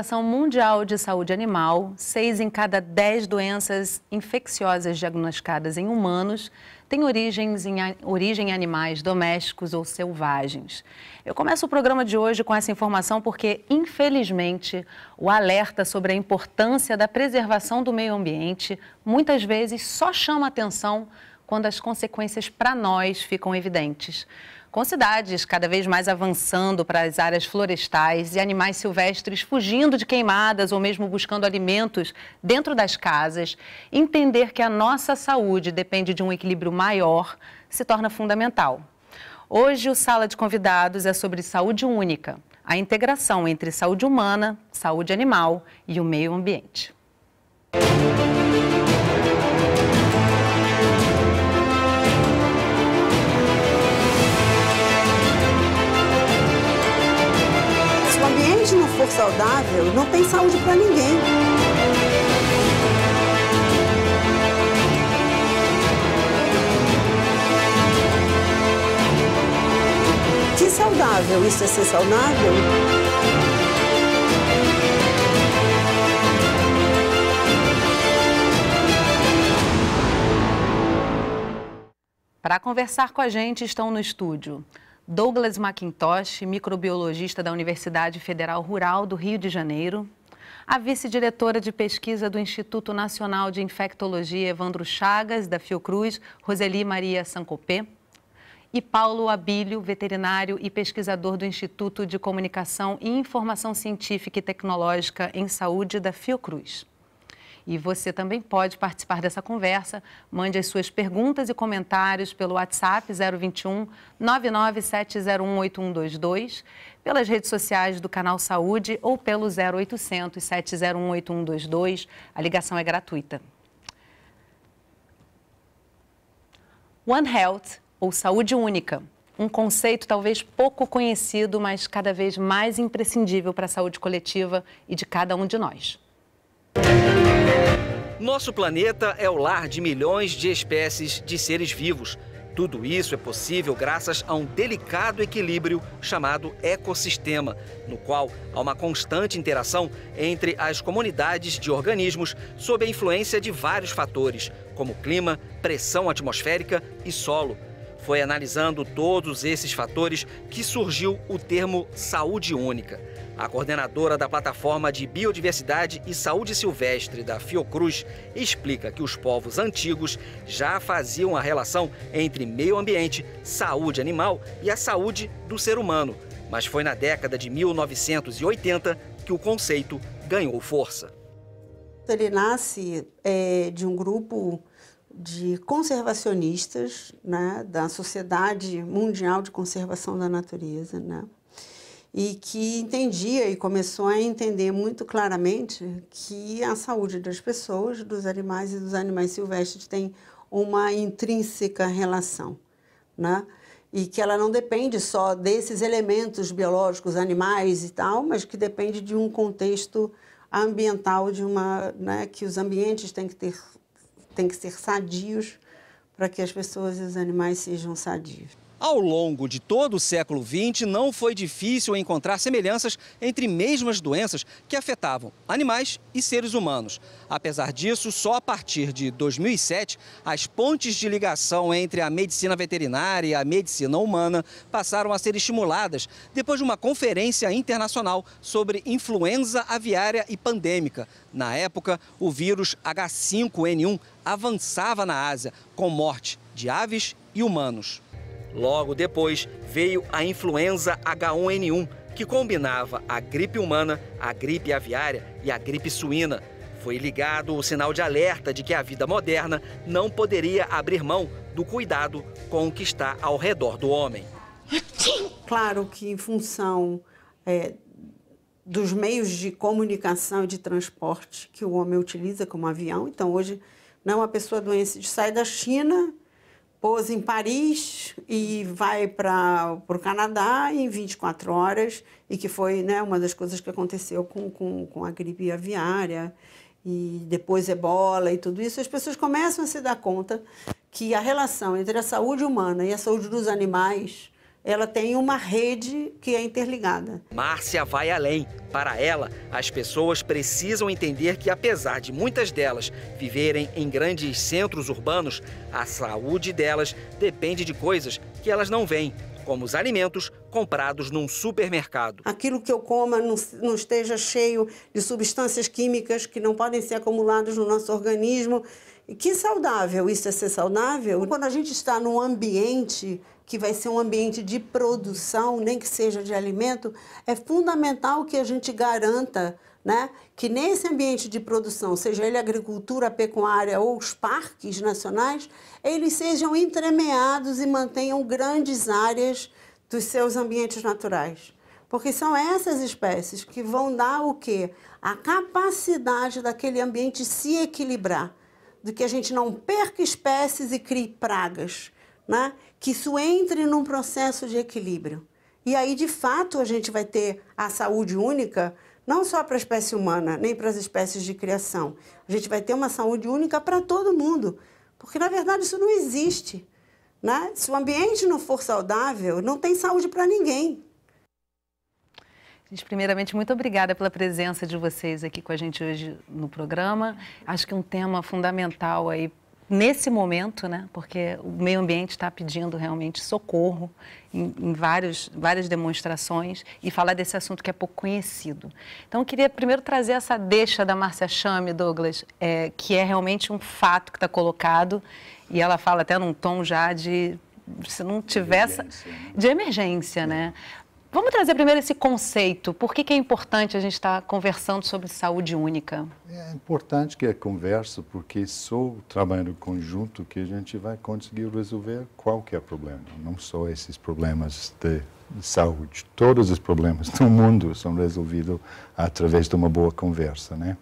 Organização Mundial de Saúde Animal, seis em cada dez doenças infecciosas diagnosticadas em humanos têm origens em, origem em animais domésticos ou selvagens. Eu começo o programa de hoje com essa informação porque, infelizmente, o alerta sobre a importância da preservação do meio ambiente muitas vezes só chama atenção quando as consequências para nós ficam evidentes com cidades cada vez mais avançando para as áreas florestais e animais silvestres fugindo de queimadas ou mesmo buscando alimentos dentro das casas, entender que a nossa saúde depende de um equilíbrio maior se torna fundamental. Hoje, o Sala de Convidados é sobre saúde única, a integração entre saúde humana, saúde animal e o meio ambiente. Música saudável, não tem saúde para ninguém. Que saudável, isso é ser saudável? Para conversar com a gente, estão no estúdio Douglas McIntosh, microbiologista da Universidade Federal Rural do Rio de Janeiro, a vice-diretora de pesquisa do Instituto Nacional de Infectologia Evandro Chagas, da Fiocruz, Roseli Maria Sancopé, e Paulo Abílio, veterinário e pesquisador do Instituto de Comunicação e Informação Científica e Tecnológica em Saúde da Fiocruz. E você também pode participar dessa conversa. Mande as suas perguntas e comentários pelo WhatsApp 021 99701 8122, pelas redes sociais do Canal Saúde ou pelo 0800 7018122. A ligação é gratuita. One Health, ou saúde única, um conceito talvez pouco conhecido, mas cada vez mais imprescindível para a saúde coletiva e de cada um de nós. Nosso planeta é o lar de milhões de espécies de seres vivos. Tudo isso é possível graças a um delicado equilíbrio chamado ecossistema, no qual há uma constante interação entre as comunidades de organismos sob a influência de vários fatores, como clima, pressão atmosférica e solo. Foi analisando todos esses fatores que surgiu o termo saúde única. A coordenadora da plataforma de biodiversidade e saúde silvestre da Fiocruz explica que os povos antigos já faziam a relação entre meio ambiente, saúde animal e a saúde do ser humano. Mas foi na década de 1980 que o conceito ganhou força. Ele nasce é, de um grupo de conservacionistas né, da Sociedade Mundial de Conservação da Natureza, né, e que entendia e começou a entender muito claramente que a saúde das pessoas, dos animais e dos animais silvestres tem uma intrínseca relação, né? E que ela não depende só desses elementos biológicos, animais e tal, mas que depende de um contexto ambiental de uma, né, que os ambientes têm que ter têm que ser sadios para que as pessoas e os animais sejam sadios. Ao longo de todo o século XX, não foi difícil encontrar semelhanças entre mesmas doenças que afetavam animais e seres humanos. Apesar disso, só a partir de 2007, as pontes de ligação entre a medicina veterinária e a medicina humana passaram a ser estimuladas depois de uma conferência internacional sobre influenza aviária e pandêmica. Na época, o vírus H5N1 avançava na Ásia, com morte de aves e humanos. Logo depois veio a influenza H1N1, que combinava a gripe humana, a gripe aviária e a gripe suína. Foi ligado o sinal de alerta de que a vida moderna não poderia abrir mão do cuidado com o que está ao redor do homem. Claro que, em função é, dos meios de comunicação e de transporte que o homem utiliza, como avião, então hoje não a pessoa doente sai da China pousa em Paris e vai para o Canadá em 24 horas, e que foi né, uma das coisas que aconteceu com, com, com a gripe aviária, e depois ebola e tudo isso, as pessoas começam a se dar conta que a relação entre a saúde humana e a saúde dos animais ela tem uma rede que é interligada. Márcia vai além. Para ela, as pessoas precisam entender que, apesar de muitas delas viverem em grandes centros urbanos, a saúde delas depende de coisas que elas não veem, como os alimentos comprados num supermercado. Aquilo que eu coma não, não, esteja cheio de substâncias químicas que não podem ser acumuladas no nosso organismo, e que saudável, isso é ser saudável? Quando a gente está num ambiente que vai ser um ambiente de produção, nem que seja de alimento, é fundamental que a gente garanta né, que nesse ambiente de produção, seja ele agricultura, pecuária ou os parques nacionais, eles sejam entremeados e mantenham grandes áreas dos seus ambientes naturais. Porque são essas espécies que vão dar o quê? A capacidade daquele ambiente se equilibrar de que a gente não perca espécies e crie pragas, né? que isso entre num processo de equilíbrio. E aí, de fato, a gente vai ter a saúde única, não só para a espécie humana, nem para as espécies de criação. A gente vai ter uma saúde única para todo mundo, porque na verdade isso não existe. Né? Se o ambiente não for saudável, não tem saúde para ninguém. Gente, primeiramente, muito obrigada pela presença de vocês aqui com a gente hoje no programa. Acho que um tema fundamental aí nesse momento, né? Porque o meio ambiente está pedindo realmente socorro em, em vários, várias demonstrações e falar desse assunto que é pouco conhecido. Então, eu queria primeiro trazer essa deixa da Márcia Chame, Douglas, é, que é realmente um fato que está colocado e ela fala até num tom já de se não tivesse de emergência, né? de emergência né? Vamos trazer primeiro esse conceito. Por que, que é importante a gente estar conversando sobre saúde única? É importante que a conversa, porque só trabalhando conjunto que a gente vai conseguir resolver qualquer problema. Não só esses problemas de saúde. Todos os problemas do mundo são resolvidos através de uma boa conversa, né?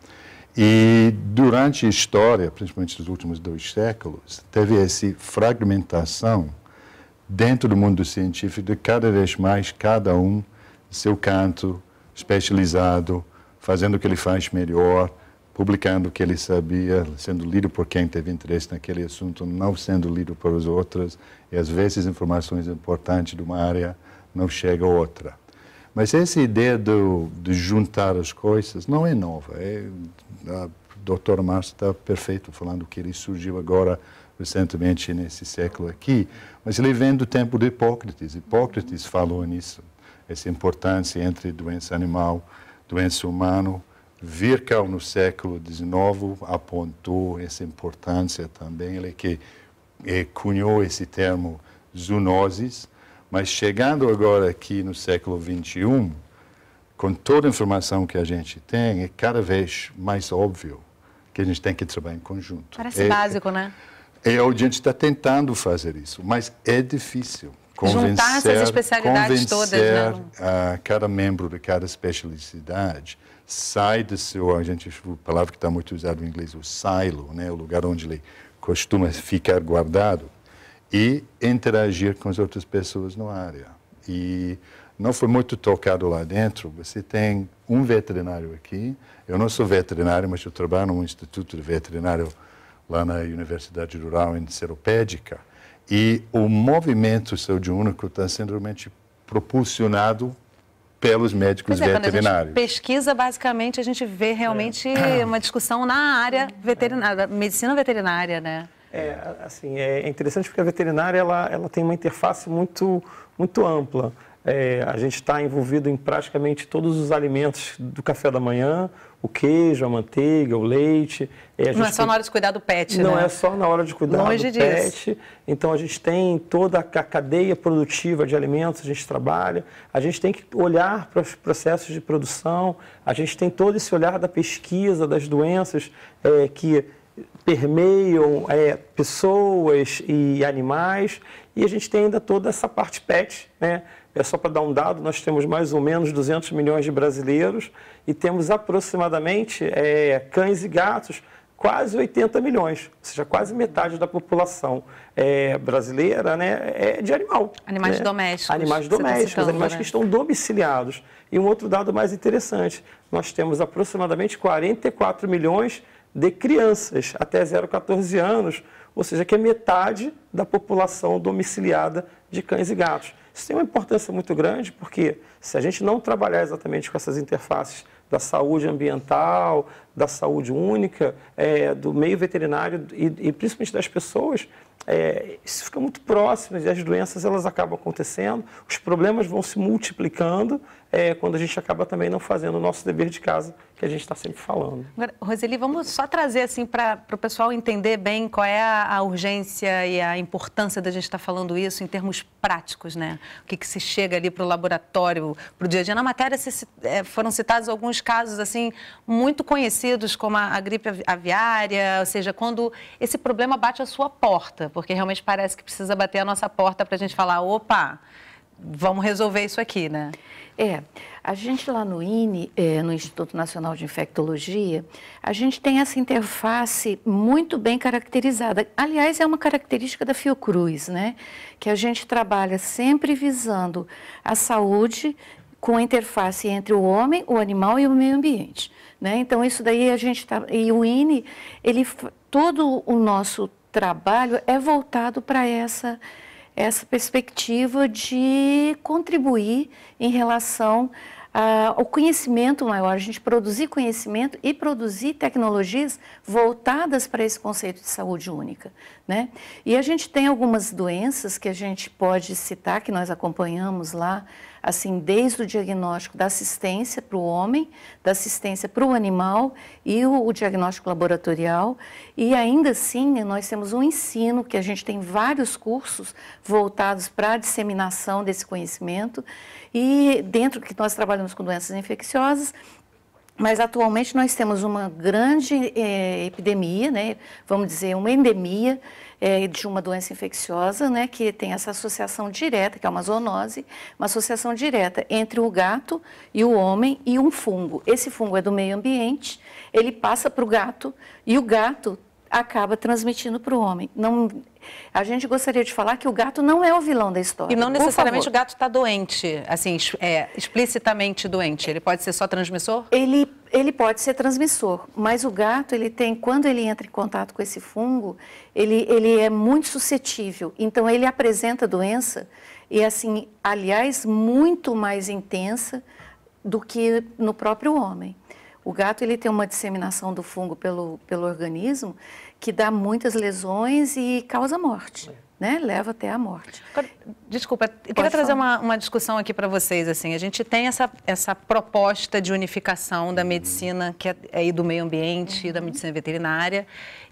E durante a história, principalmente nos últimos dois séculos, teve essa fragmentação dentro do mundo científico, cada vez mais, cada um, seu canto, especializado, fazendo o que ele faz melhor, publicando o que ele sabia, sendo lido por quem teve interesse naquele assunto, não sendo lido por os outros, e às vezes informações importantes de uma área não chegam a outra. Mas essa ideia do, de juntar as coisas não é nova. É, a doutora Márcia está perfeito falando que ele surgiu agora recentemente nesse século aqui, mas ele vem do tempo de Hipócrates. Hipócrates falou nisso, essa importância entre doença animal, doença humana. Virchow, no século XIX, apontou essa importância também. Ele que eh, cunhou esse termo zoonoses, mas chegando agora aqui no século XXI, com toda a informação que a gente tem, é cada vez mais óbvio que a gente tem que trabalhar em conjunto. Parece é, básico, é né? Eu, a gente está tentando fazer isso, mas é difícil. Convencer, Juntar essas especialidades todas, né? A cada membro de cada especialidade sai do seu, a gente, a palavra que está muito usada em inglês, o silo, né? o lugar onde ele costuma ficar guardado, e interagir com as outras pessoas na área. E não foi muito tocado lá dentro. Você tem um veterinário aqui. Eu não sou veterinário, mas eu trabalho num instituto de veterinário lá na Universidade Rural em Seropédica. E o movimento Saúde Único está sendo realmente propulsionado pelos médicos é, veterinários. pesquisa, basicamente, a gente vê realmente é. uma ah. discussão na área veterinária, é. medicina veterinária, né? É, assim, é interessante porque a veterinária ela, ela tem uma interface muito, muito ampla. É, a gente está envolvido em praticamente todos os alimentos do café da manhã, o queijo, a manteiga, o leite. não é só na hora de cuidar do pet, não né? Não é só na hora de cuidar Longe do disso. pet. Então a gente tem toda a cadeia produtiva de alimentos, a gente trabalha, a gente tem que olhar para os processos de produção, a gente tem todo esse olhar da pesquisa, das doenças é, que permeiam é, pessoas e animais, e a gente tem ainda toda essa parte pet, né? É só para dar um dado, nós temos mais ou menos 200 milhões de brasileiros e temos aproximadamente é, cães e gatos, quase 80 milhões, ou seja, quase metade da população é, brasileira né, é de animal. Animais né? domésticos. Animais tá domésticos, tá animais que né? estão domiciliados. E um outro dado mais interessante, nós temos aproximadamente 44 milhões de crianças até 0 14 anos, ou seja, que é metade da população domiciliada de cães e gatos. Isso tem uma importância muito grande, porque se a gente não trabalhar exatamente com essas interfaces da saúde ambiental, da saúde única, é, do meio veterinário e, e principalmente das pessoas, é, isso fica muito próximo e as doenças elas acabam acontecendo, os problemas vão se multiplicando é quando a gente acaba também não fazendo o nosso dever de casa, que a gente está sempre falando. Agora, Roseli, vamos só trazer assim para o pessoal entender bem qual é a, a, urgência e a importância da gente estar tá falando isso em termos práticos, né? O que, que se chega ali para o laboratório, para o dia a dia. Na matéria se, é, foram citados alguns casos assim muito conhecidos, como a, a gripe aviária, ou seja, quando esse problema bate a sua porta, porque realmente parece que precisa bater a nossa porta para a gente falar, opa, vamos resolver isso aqui, né? É, a gente lá no INE, é, no Instituto Nacional de Infectologia, a gente tem essa interface muito bem caracterizada. Aliás, é uma característica da Fiocruz, né? Que a gente trabalha sempre visando a saúde com a interface entre o homem, o animal e o meio ambiente. Né? Então, isso daí a gente está... E o INE, ele, todo o nosso trabalho é voltado para essa essa perspectiva de contribuir em relação ao conhecimento maior, a gente produzir conhecimento e produzir tecnologias voltadas para esse conceito de saúde única. Né? E a gente tem algumas doenças que a gente pode citar, que nós acompanhamos lá assim, desde o diagnóstico da assistência para o homem, da assistência para o animal e o, o, diagnóstico laboratorial. E ainda assim, nós temos um ensino, que a gente tem vários cursos voltados para a disseminação desse conhecimento. E dentro que nós trabalhamos com doenças infecciosas, mas atualmente nós temos uma grande eh, epidemia, né? vamos dizer, uma endemia é, de uma doença infecciosa, né, que tem essa associação direta, que é uma zoonose, uma associação direta entre o gato e o homem e um fungo. Esse fungo é do meio ambiente, ele passa para o gato e o gato acaba transmitindo para o homem. Não, a gente gostaria de falar que o gato não é o vilão da história. E não necessariamente o gato está doente, assim, é, explicitamente doente. Ele pode ser só transmissor? Ele ele pode ser transmissor, mas o gato, ele tem, quando ele entra em contato com esse fungo, ele, ele é muito suscetível. Então, ele apresenta doença, e assim, aliás, muito mais intensa do que no próprio homem. O gato, ele tem uma disseminação do fungo pelo, pelo organismo que dá muitas lesões e causa morte. É né, leva até a morte. Desculpa, eu queria trazer uma, uma, discussão aqui para vocês. Assim, a gente tem essa, essa proposta de unificação da medicina que é, é do meio ambiente, uhum. da medicina veterinária,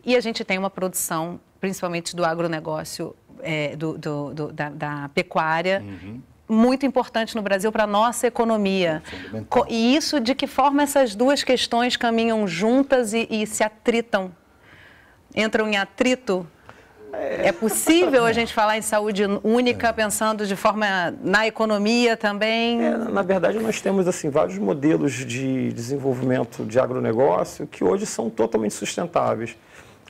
e a gente tem uma produção, principalmente do agronegócio, é, do, do, do, da, da pecuária. Uhum muito importante no Brasil para a nossa economia. e isso, de que forma essas duas questões caminham juntas e, e se atritam? Entram em atrito é possível a gente falar em saúde única pensando de forma na economia também? É, na verdade, nós temos assim vários modelos de desenvolvimento de agronegócio que hoje são totalmente sustentáveis.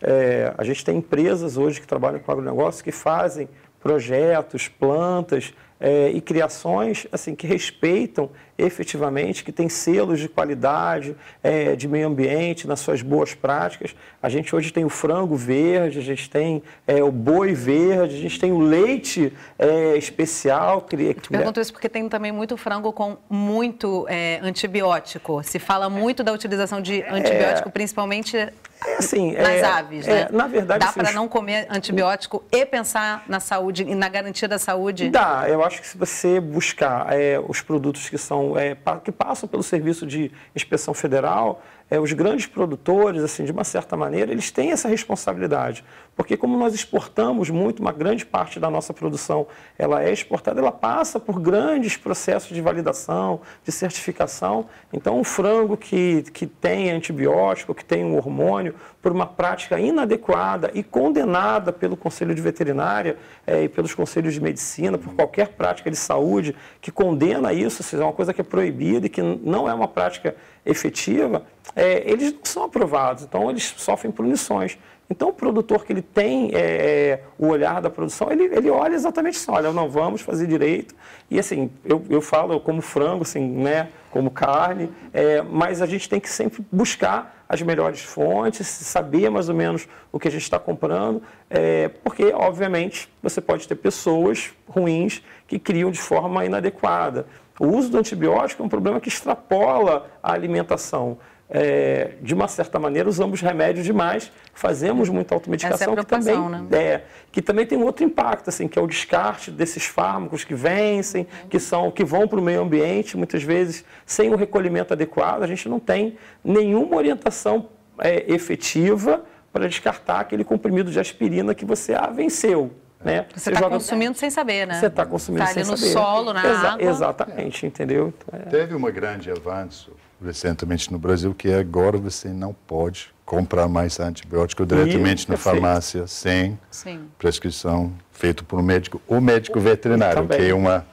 É, a gente tem empresas hoje que trabalham com agronegócio que fazem projetos, plantas é, e criações assim que respeitam efetivamente, que tem selos de qualidade, é, de meio ambiente, nas suas boas práticas. A gente hoje tem o frango verde, a gente tem é, o boi verde, a gente tem o leite é, especial. Que, que... É pergunto isso porque tem também muito frango com muito é, antibiótico. Se fala muito da utilização de é. antibiótico, principalmente é assim, nas é, aves, é, né? É, na verdade, dá assim, para não comer antibiótico e pensar na saúde e na garantia da saúde? Dá, eu acho que se você buscar é, os produtos que são é, que passam pelo serviço de inspeção federal, os grandes produtores, assim, de uma certa maneira, eles têm essa responsabilidade. Porque como nós exportamos muito, uma grande parte da nossa produção ela é exportada, ela passa por grandes processos de validação, de certificação. Então, um frango que, que tem antibiótico, que tem um hormônio, por uma prática inadequada e condenada pelo Conselho de Veterinária é, e pelos Conselhos de Medicina, por qualquer prática de saúde que condena isso, se é uma coisa que é proibida e que não é uma prática efetiva, é, eles não são aprovados, então eles sofrem punições. Então, o produtor que ele tem é, é, o olhar da produção, ele, ele olha exatamente isso. Olha, não vamos fazer direito. E assim, eu, eu falo, eu como frango, assim, né, como carne, é, mas a gente tem que sempre buscar as melhores fontes, saber mais ou menos o que a gente está comprando, é, porque, obviamente, você pode ter pessoas ruins que criam de forma inadequada. O uso do antibiótico é um problema que extrapola a alimentação é, de uma certa maneira, usamos remédio demais, fazemos muita automedicação, é que, também, né? é, que também tem um outro impacto, assim, que é o descarte desses fármacos que vencem, uhum. que, são, que vão para o meio ambiente, muitas vezes sem o um recolhimento adequado, a gente não tem nenhuma orientação é, efetiva para descartar aquele comprimido de aspirina que você ah, venceu. Né? Você está joga... consumindo sem saber, né? Você está consumindo tá sem saber. Está ali no solo, na Exa água. Exatamente, entendeu? Então, é. Teve um grande avanço recentemente no Brasil, que agora você não pode comprar mais antibiótico diretamente na perfeito. farmácia sem Sim. prescrição feito por um médico ou médico o, veterinário, que é uma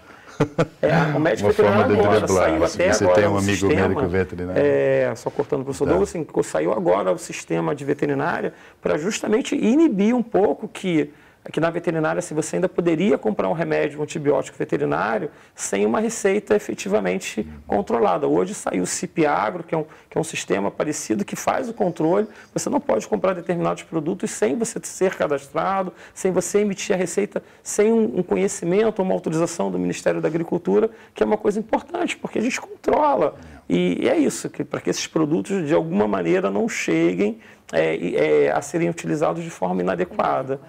é, médico uma forma de driblar. Se você agora, tem um amigo sistema, médico veterinário. É, só cortando o professor tá. Douglas, assim, saiu agora o sistema de veterinária para justamente inibir um pouco que é que na veterinária se você ainda poderia comprar um remédio, um antibiótico veterinário, sem uma receita efetivamente controlada. Hoje saiu o Cipiagro, que é, um, que é um sistema parecido que faz o controle. Você não pode comprar determinados produtos sem você ser cadastrado, sem você emitir a receita, sem um, um conhecimento, uma autorização do Ministério da Agricultura, que é uma coisa importante, porque a gente controla. E, é isso, que, para que esses produtos, de alguma maneira, não cheguem é, é, a serem utilizados de forma inadequada.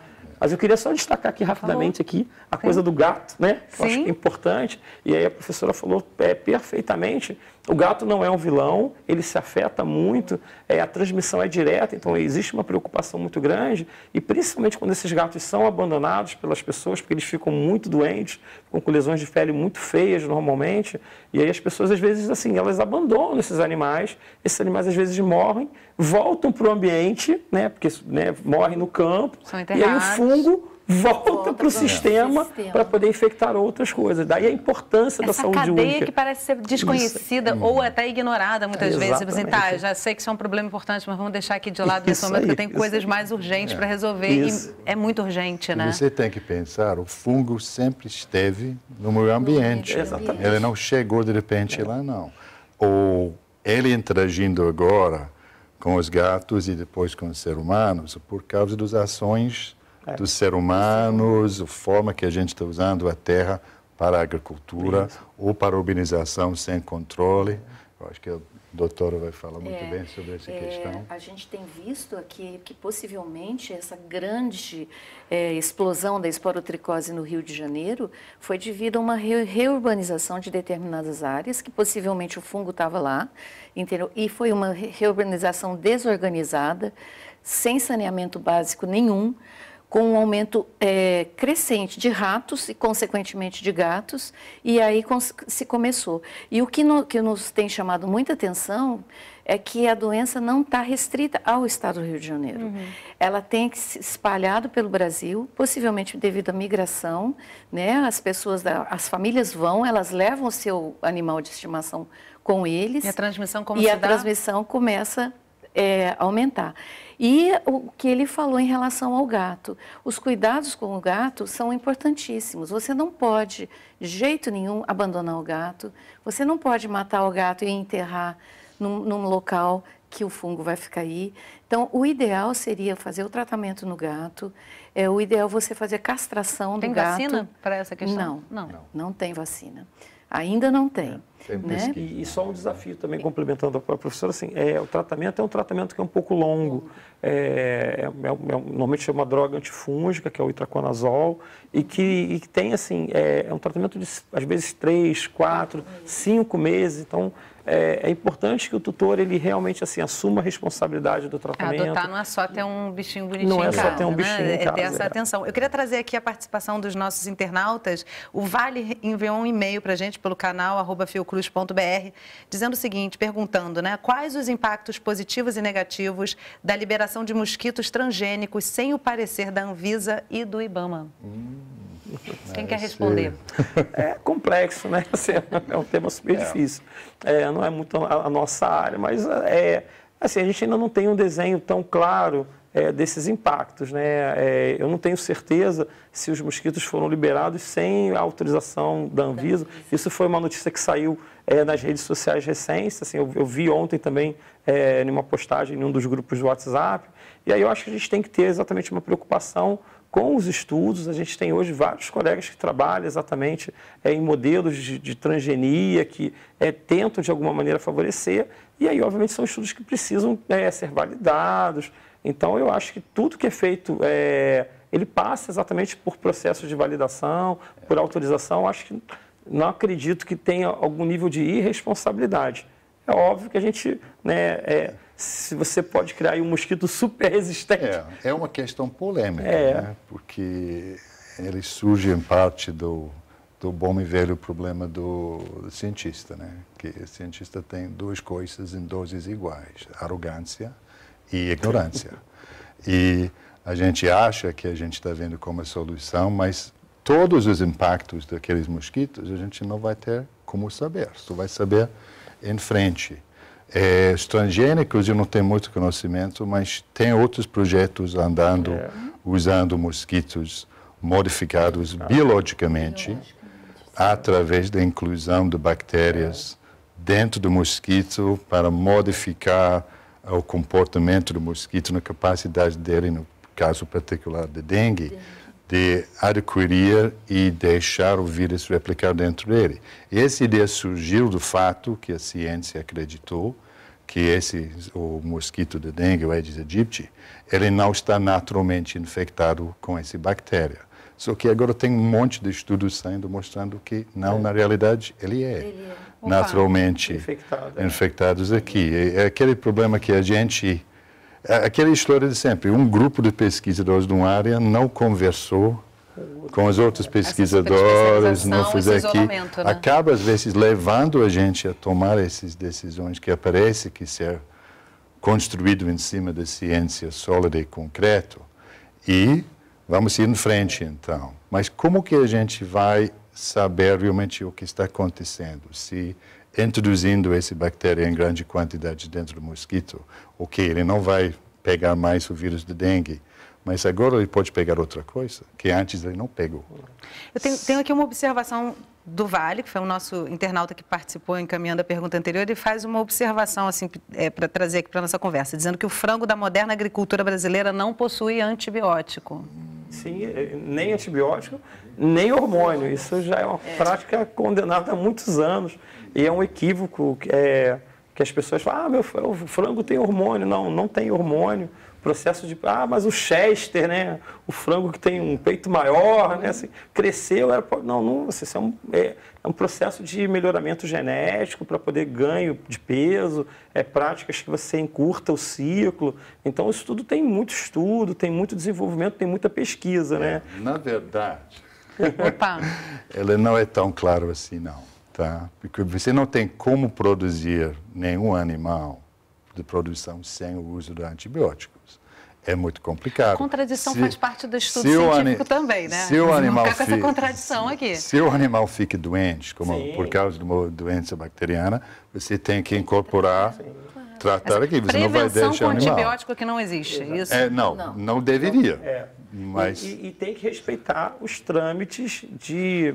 Mas eu queria só destacar aqui rapidamente aqui a Sim. coisa do gato, né? Que eu acho que é importante. E aí a professora falou é, perfeitamente o gato não é um vilão, ele se afeta muito, é, a transmissão é direta, então existe uma preocupação muito grande, e principalmente quando esses gatos são abandonados pelas pessoas, porque eles ficam muito doentes, com lesões de pele muito feias normalmente, e aí as pessoas às vezes assim, elas abandonam esses animais, esses animais às vezes morrem, voltam para o ambiente, né, porque né, morrem no campo, e aí o fungo volta para o sistema para poder infectar outras coisas. Daí a importância Essa da saúde cadeia única. cadeia que parece ser desconhecida isso. ou hum. até ignorada muitas é, vezes. Você assim, tá, já sei que isso é um problema importante, mas vamos deixar aqui de lado isso, momento, porque tem isso coisas aí. mais urgentes é. para resolver isso. e é muito urgente, né? você tem que pensar, o fungo sempre esteve no meio ambiente. Exatamente. Ele não chegou de repente é. lá, não. Ou ele interagindo agora com os gatos e depois com os seres humanos por causa das ações é. dos seres humanos, a forma que a gente está usando a terra para a agricultura Isso. ou para a urbanização sem controle. Eu acho que o doutor vai falar muito é, bem sobre essa é, questão. A gente tem visto aqui que possivelmente essa grande é, explosão da esporotricose no Rio de Janeiro foi devido a uma re reurbanização de determinadas áreas, que possivelmente o fungo estava lá, entendeu? E foi uma re reurbanização desorganizada, sem saneamento básico nenhum com um aumento é, crescente de ratos e, consequentemente, de gatos, e aí se começou. E o que, no, que nos tem chamado muita atenção é que a doença não está restrita ao estado do Rio de Janeiro. Uhum. Ela tem que se espalhado pelo Brasil, possivelmente devido à migração, né? As pessoas, da, as famílias vão, elas levam o seu animal de estimação com eles. E a transmissão como E a dá? transmissão começa é, aumentar. E o que ele falou em relação ao gato. Os cuidados com o gato são importantíssimos. Você não pode, de jeito nenhum, abandonar o gato. Você não pode matar o gato e enterrar num, num local que o fungo vai ficar aí. Então, o ideal seria fazer o tratamento no gato. É, o ideal é você fazer castração tem do gato. Tem vacina para essa questão? não, não, não tem vacina. Ainda não tem. É, né? e, e, só um desafio também, complementando a professora, assim, é, o tratamento é um tratamento que é um pouco longo. É, é, é, é normalmente é uma droga antifúngica, que é o itraconazol, e que, e que tem, assim, é, é um tratamento de, às vezes, três, quatro, cinco meses. Então, é, é, importante que o tutor ele realmente assim assuma a responsabilidade do é, tratamento. Adotar não é só ter um bichinho bonitinho não é casa, só ter um né? bichinho né? em casa, é ter essa é. atenção. Eu queria trazer aqui a participação dos nossos internautas. O Vale enviou um e-mail para a gente pelo canal fiocruz.br dizendo o seguinte, perguntando, né, quais os impactos positivos e negativos da liberação de mosquitos transgênicos sem o parecer da Anvisa e do IBAMA? Hum. Quem quer responder? Eh, é complexo, né? Assim, é um tema super é. difícil. É, não é muito a, nossa área, mas eh, é, assim, a gente ainda não tem um desenho tão claro é, desses impactos. Né? É, eu não tenho certeza se os mosquitos foram liberados sem a autorização da Anvisa. Isso foi uma notícia que saiu é, nas redes sociais recentes. Assim, eu, eu vi ontem também em uma postagem em um dos grupos do WhatsApp. E aí eu acho que a gente tem que ter exatamente uma preocupação com os estudos, a gente tem hoje vários colegas que trabalham exatamente é, em modelos de, de, transgenia que é, tentam, de alguma maneira, favorecer. E aí, obviamente, são estudos que precisam é, ser validados. Então, eu acho que tudo que é feito, é, ele passa exatamente por processos de validação, por autorização. Acho que não acredito que tenha algum nível de irresponsabilidade. É óbvio que a gente né, é, se você pode criar um mosquito super resistente. É, é uma questão polêmica, é. né? porque ele surge em parte do, do bom e velho problema do, cientista, né? que o cientista tem duas coisas em doses iguais, arrogância e ignorância. e a gente acha que a gente está vendo como solução, mas todos os impactos daqueles mosquitos a gente não vai ter como saber, só vai saber em frente é, estrangeira, inclusive não tem muito conhecimento, mas tem outros projetos andando, é. usando mosquitos modificados ah. biologicamente, biologicamente através da inclusão de bactérias é. dentro do mosquito para modificar o comportamento do mosquito na capacidade dele, no caso particular de dengue, de adquirir e deixar o vírus replicar dentro dele. E essa ideia surgiu do fato que a ciência acreditou que esse, o mosquito de dengue, o Aedes aegypti, ele não está naturalmente infectado com essa bactéria. Só que agora tem um monte de estudos saindo mostrando que não, é. na realidade, ele é, ele é. naturalmente Infectado, é. infectados aqui. É aquele problema que a gente... É aquela história de sempre, um grupo de pesquisadores de uma área não conversou com os outros pesquisadores, não fizer aqui, né? acaba às vezes levando a gente a tomar essas decisões que aparece que ser construído em cima da ciência sólida e concreto e vamos ir em frente então. Mas como que a gente vai saber realmente o que está acontecendo se introduzindo esse bactéria em grande quantidade dentro do mosquito, o okay, que ele não vai pegar mais o vírus de dengue? Mas agora ele pode pegar outra coisa que antes ele não pegou. Eu tenho, tenho aqui uma observação do Vale, que foi o nosso internauta que participou encaminhando a pergunta anterior, ele faz uma observação assim é, para trazer aqui para nossa conversa, dizendo que o frango da moderna agricultura brasileira não possui antibiótico. Sim, é, nem antibiótico, nem hormônio. Isso já é uma é. prática condenada há muitos anos e é um equívoco que, é, que as pessoas falam, ah, meu o frango tem hormônio. Não, não tem hormônio processo de, ah, mas o Chester, né? O frango que tem um peito maior, né? Assim, cresceu, era, não, não, assim, isso é um, é, é um processo de melhoramento genético para poder ganho de peso, é práticas que você encurta o ciclo. Então, isso tudo tem muito estudo, tem muito desenvolvimento, tem muita pesquisa, é, né? Na verdade, Opa. ela não é tão claro assim, não, tá? Porque você não tem como produzir nenhum animal de produção sem o uso de antibióticos. É muito complicado. Contradição se, faz parte do estudo científico também, né? Se o animal fica com essa contradição aqui. Se o animal fica doente, como Sim. por causa de uma doença bacteriana, você tem que incorporar Sim tratar aqui. Você não vai deixar com animal. antibiótico que não existe, Exato. isso? É, não, não, não, deveria. É. Mas... E, e, tem que respeitar os trâmites de...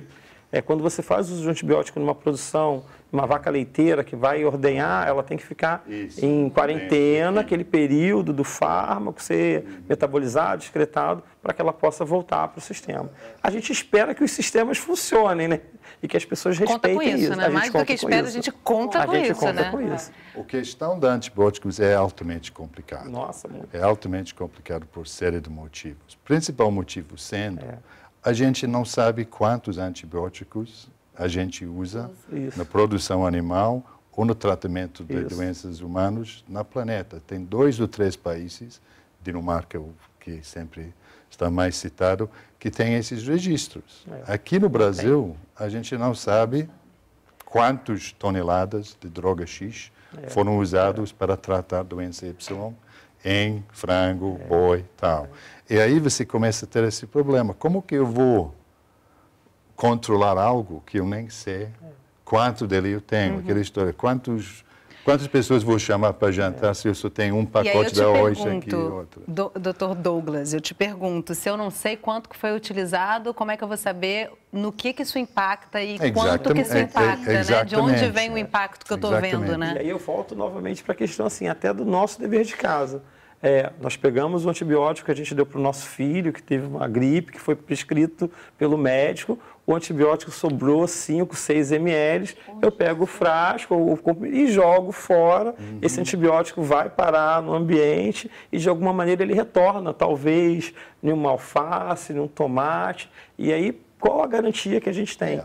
É, quando você faz o uso de antibiótico numa produção uma vaca leiteira que vai ordenhar, ela tem que ficar Isso, em quarentena, aquele período do fármaco ser uhum. metabolizado, excretado, para que ela possa voltar para o sistema. A gente espera que os sistemas funcionem, né? E que as pessoas respeitem conta com isso. isso. Né? A Mais do que espera, isso. a gente conta a com gente isso, conta né? Com isso. O questão da antibióticos é altamente complicado. Nossa, muito. É altamente complicado por série de motivos. O principal motivo sendo, é. a gente não sabe quantos antibióticos a gente usa Isso. na produção animal ou no tratamento de Isso. doenças humanas na planeta. Tem dois ou três países, Dinamarca, que sempre está mais citado, que tem esses registros. É. Aqui no Brasil, a gente não sabe quantas toneladas de droga X é. foram usadas é. para tratar doença Y em frango, é. boi, tal. É. E aí você começa a ter esse problema. Como que eu vou controlar algo que eu nem sei quanto dele eu tenho. Uhum. Aquela história, quantos, quantas pessoas vou chamar para jantar se eu só tenho um pacote da hoje aqui e outro? Doutor Douglas, eu te pergunto, se eu não sei quanto que foi utilizado, como é que eu vou saber no que, que isso impacta e Exatamente. quanto que isso impacta, é, é, né? De onde vem o impacto que eu estou vendo, né? E aí eu volto novamente para a questão, assim, até do nosso dever de casa. É, nós pegamos o antibiótico que a gente deu para o nosso filho, que teve uma gripe, que foi prescrito pelo médico, o antibiótico sobrou 5, 6 ml, eu pego o frasco ou, e jogo fora. Uhum. Esse antibiótico vai parar no ambiente e, de alguma maneira, ele retorna, talvez, em uma alface, em um tomate. E aí, qual a garantia que a gente tem? É.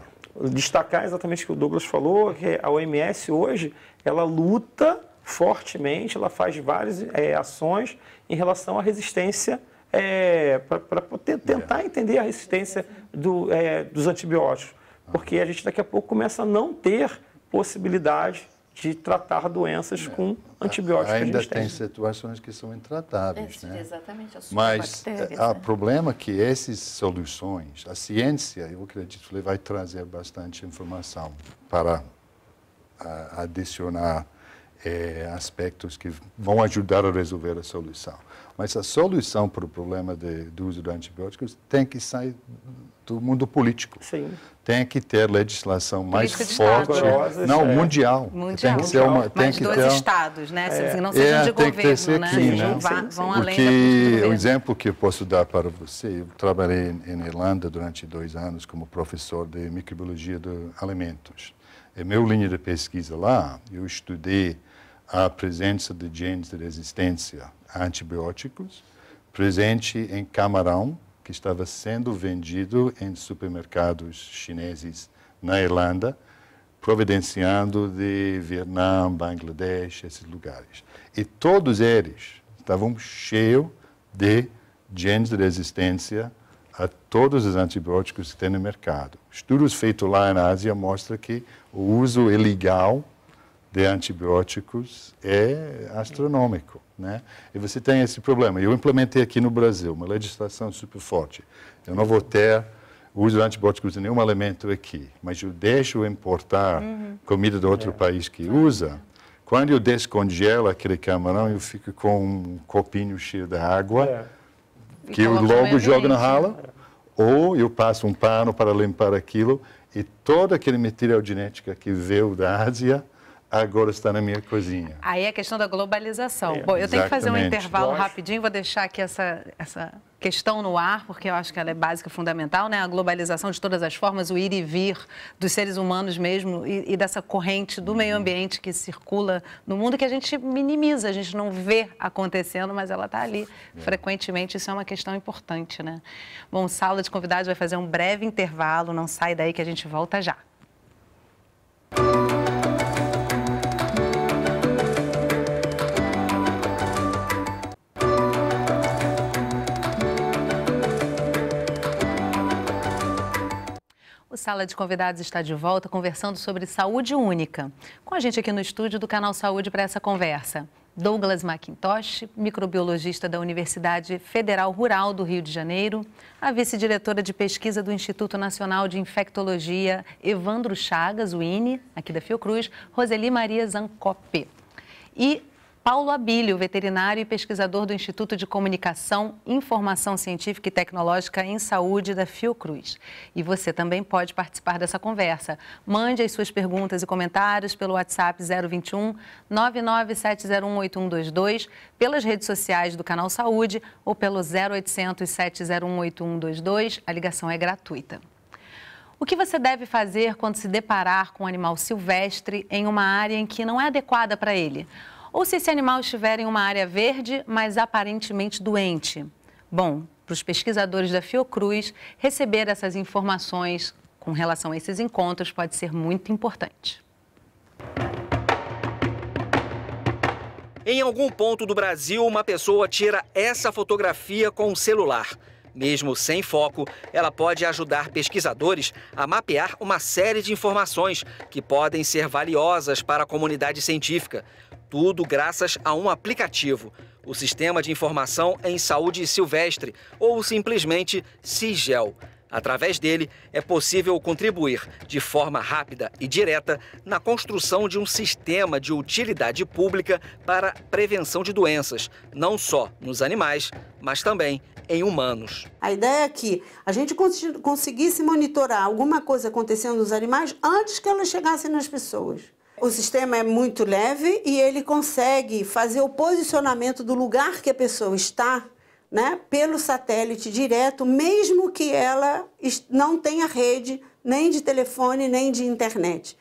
Destacar exatamente o que o Douglas falou, que a OMS hoje, ela luta fortemente, ela faz várias é, ações em relação à resistência, é, para tentar é. entender a resistência do, é, dos antibióticos. Porque a gente daqui a pouco começa a não ter possibilidade de tratar doenças é. com antibióticos. Ainda tem, tem. situações que são intratáveis, Esse, é, né? Exatamente. Mas há ah, né? problema que essas soluções, a ciência, eu acredito, vai trazer bastante informação para adicionar é, aspectos que vão ajudar a resolver a solução. Mas a solução para o problema de, do uso de antibióticos tem que sair do mundo político. Sim. Tem que ter legislação mais forte, é não é. mundial. mundial. Tem que ser uma, tem Mas né? assim, é. assim, é, que ter estados, né? É. Não sejam de tem governo, que ter ser né? Aqui, né? Sim, sim, Vão Porque o exemplo que eu posso dar para você, eu trabalhei em Irlanda durante dois anos como professor de microbiologia de alimentos. É meu linha de pesquisa lá. Eu estudei a presença de genes de resistência a antibióticos, presente em camarão, que estava sendo vendido em supermercados chineses na Irlanda, providenciando de Vietnã, Bangladesh, esses lugares. E todos eles estavam cheios de genes de resistência a todos os antibióticos que tem no mercado. Estudos feitos lá na Ásia mostram que o uso ilegal de antibióticos é astronômico, né? E você tem esse problema. Eu implementei aqui no Brasil uma legislação super forte. Eu não vou ter uso de antibióticos em nenhum alimento aqui, mas eu deixo importar uhum. comida de outro é. país que usa. Quando eu descongelo aquele camarão, eu fico com um copinho cheio de água, é. que eu logo jogo na rala, ou eu passo um pano para limpar aquilo, e todo aquele material genético que veio da Ásia agora está na minha cozinha. Aí é a questão da globalização. É, Bom, eu tenho que fazer um intervalo rapidinho, vou deixar aqui essa, essa questão no ar, porque eu acho que ela é básica, fundamental, né? A globalização de todas as formas, o ir e vir dos seres humanos mesmo e, e dessa corrente do uhum. meio ambiente que circula no mundo que a gente minimiza, a gente não vê acontecendo, mas ela está ali é. frequentemente. Isso é uma questão importante, né? Bom, sala de convidados vai fazer um breve intervalo, não sai daí que a gente volta já. Música O Sala de Convidados está de volta conversando sobre saúde única. Com a gente aqui no estúdio do Canal Saúde para essa conversa. Douglas McIntosh, microbiologista da Universidade Federal Rural do Rio de Janeiro, a vice-diretora de pesquisa do Instituto Nacional de Infectologia, Evandro Chagas, o INE, aqui da Fiocruz, Roseli Maria Zancopé. E Paulo Abílio, veterinário e pesquisador do Instituto de Comunicação, Informação Científica e Tecnológica em Saúde da Fiocruz. E você também pode participar dessa conversa. Mande as suas perguntas e comentários pelo WhatsApp 021 997018122, pelas redes sociais do Canal Saúde ou pelo 0800 7018122. A ligação é gratuita. O que você deve fazer quando se deparar com um animal silvestre em uma área em que não é adequada para ele? ou se esse animal estiver em uma área verde, mas aparentemente doente. Bom, para os pesquisadores da Fiocruz, receber essas informações com relação a esses encontros pode ser muito importante. Em algum ponto do Brasil, uma pessoa tira essa fotografia com o celular. Mesmo sem foco, ela pode ajudar pesquisadores a mapear uma série de informações que podem ser valiosas para a comunidade científica, tudo graças a um aplicativo, o Sistema de Informação em Saúde Silvestre, ou simplesmente SIGEL. Através dele, é possível contribuir de forma rápida e direta na construção de um sistema de utilidade pública para prevenção de doenças, não só nos animais, mas também em humanos. A ideia é que a gente conseguisse monitorar alguma coisa acontecendo nos animais antes que ela chegasse nas pessoas o sistema é muito leve e ele consegue fazer o posicionamento do lugar que a pessoa está né, pelo satélite direto, mesmo que ela não tenha rede nem de telefone nem de internet.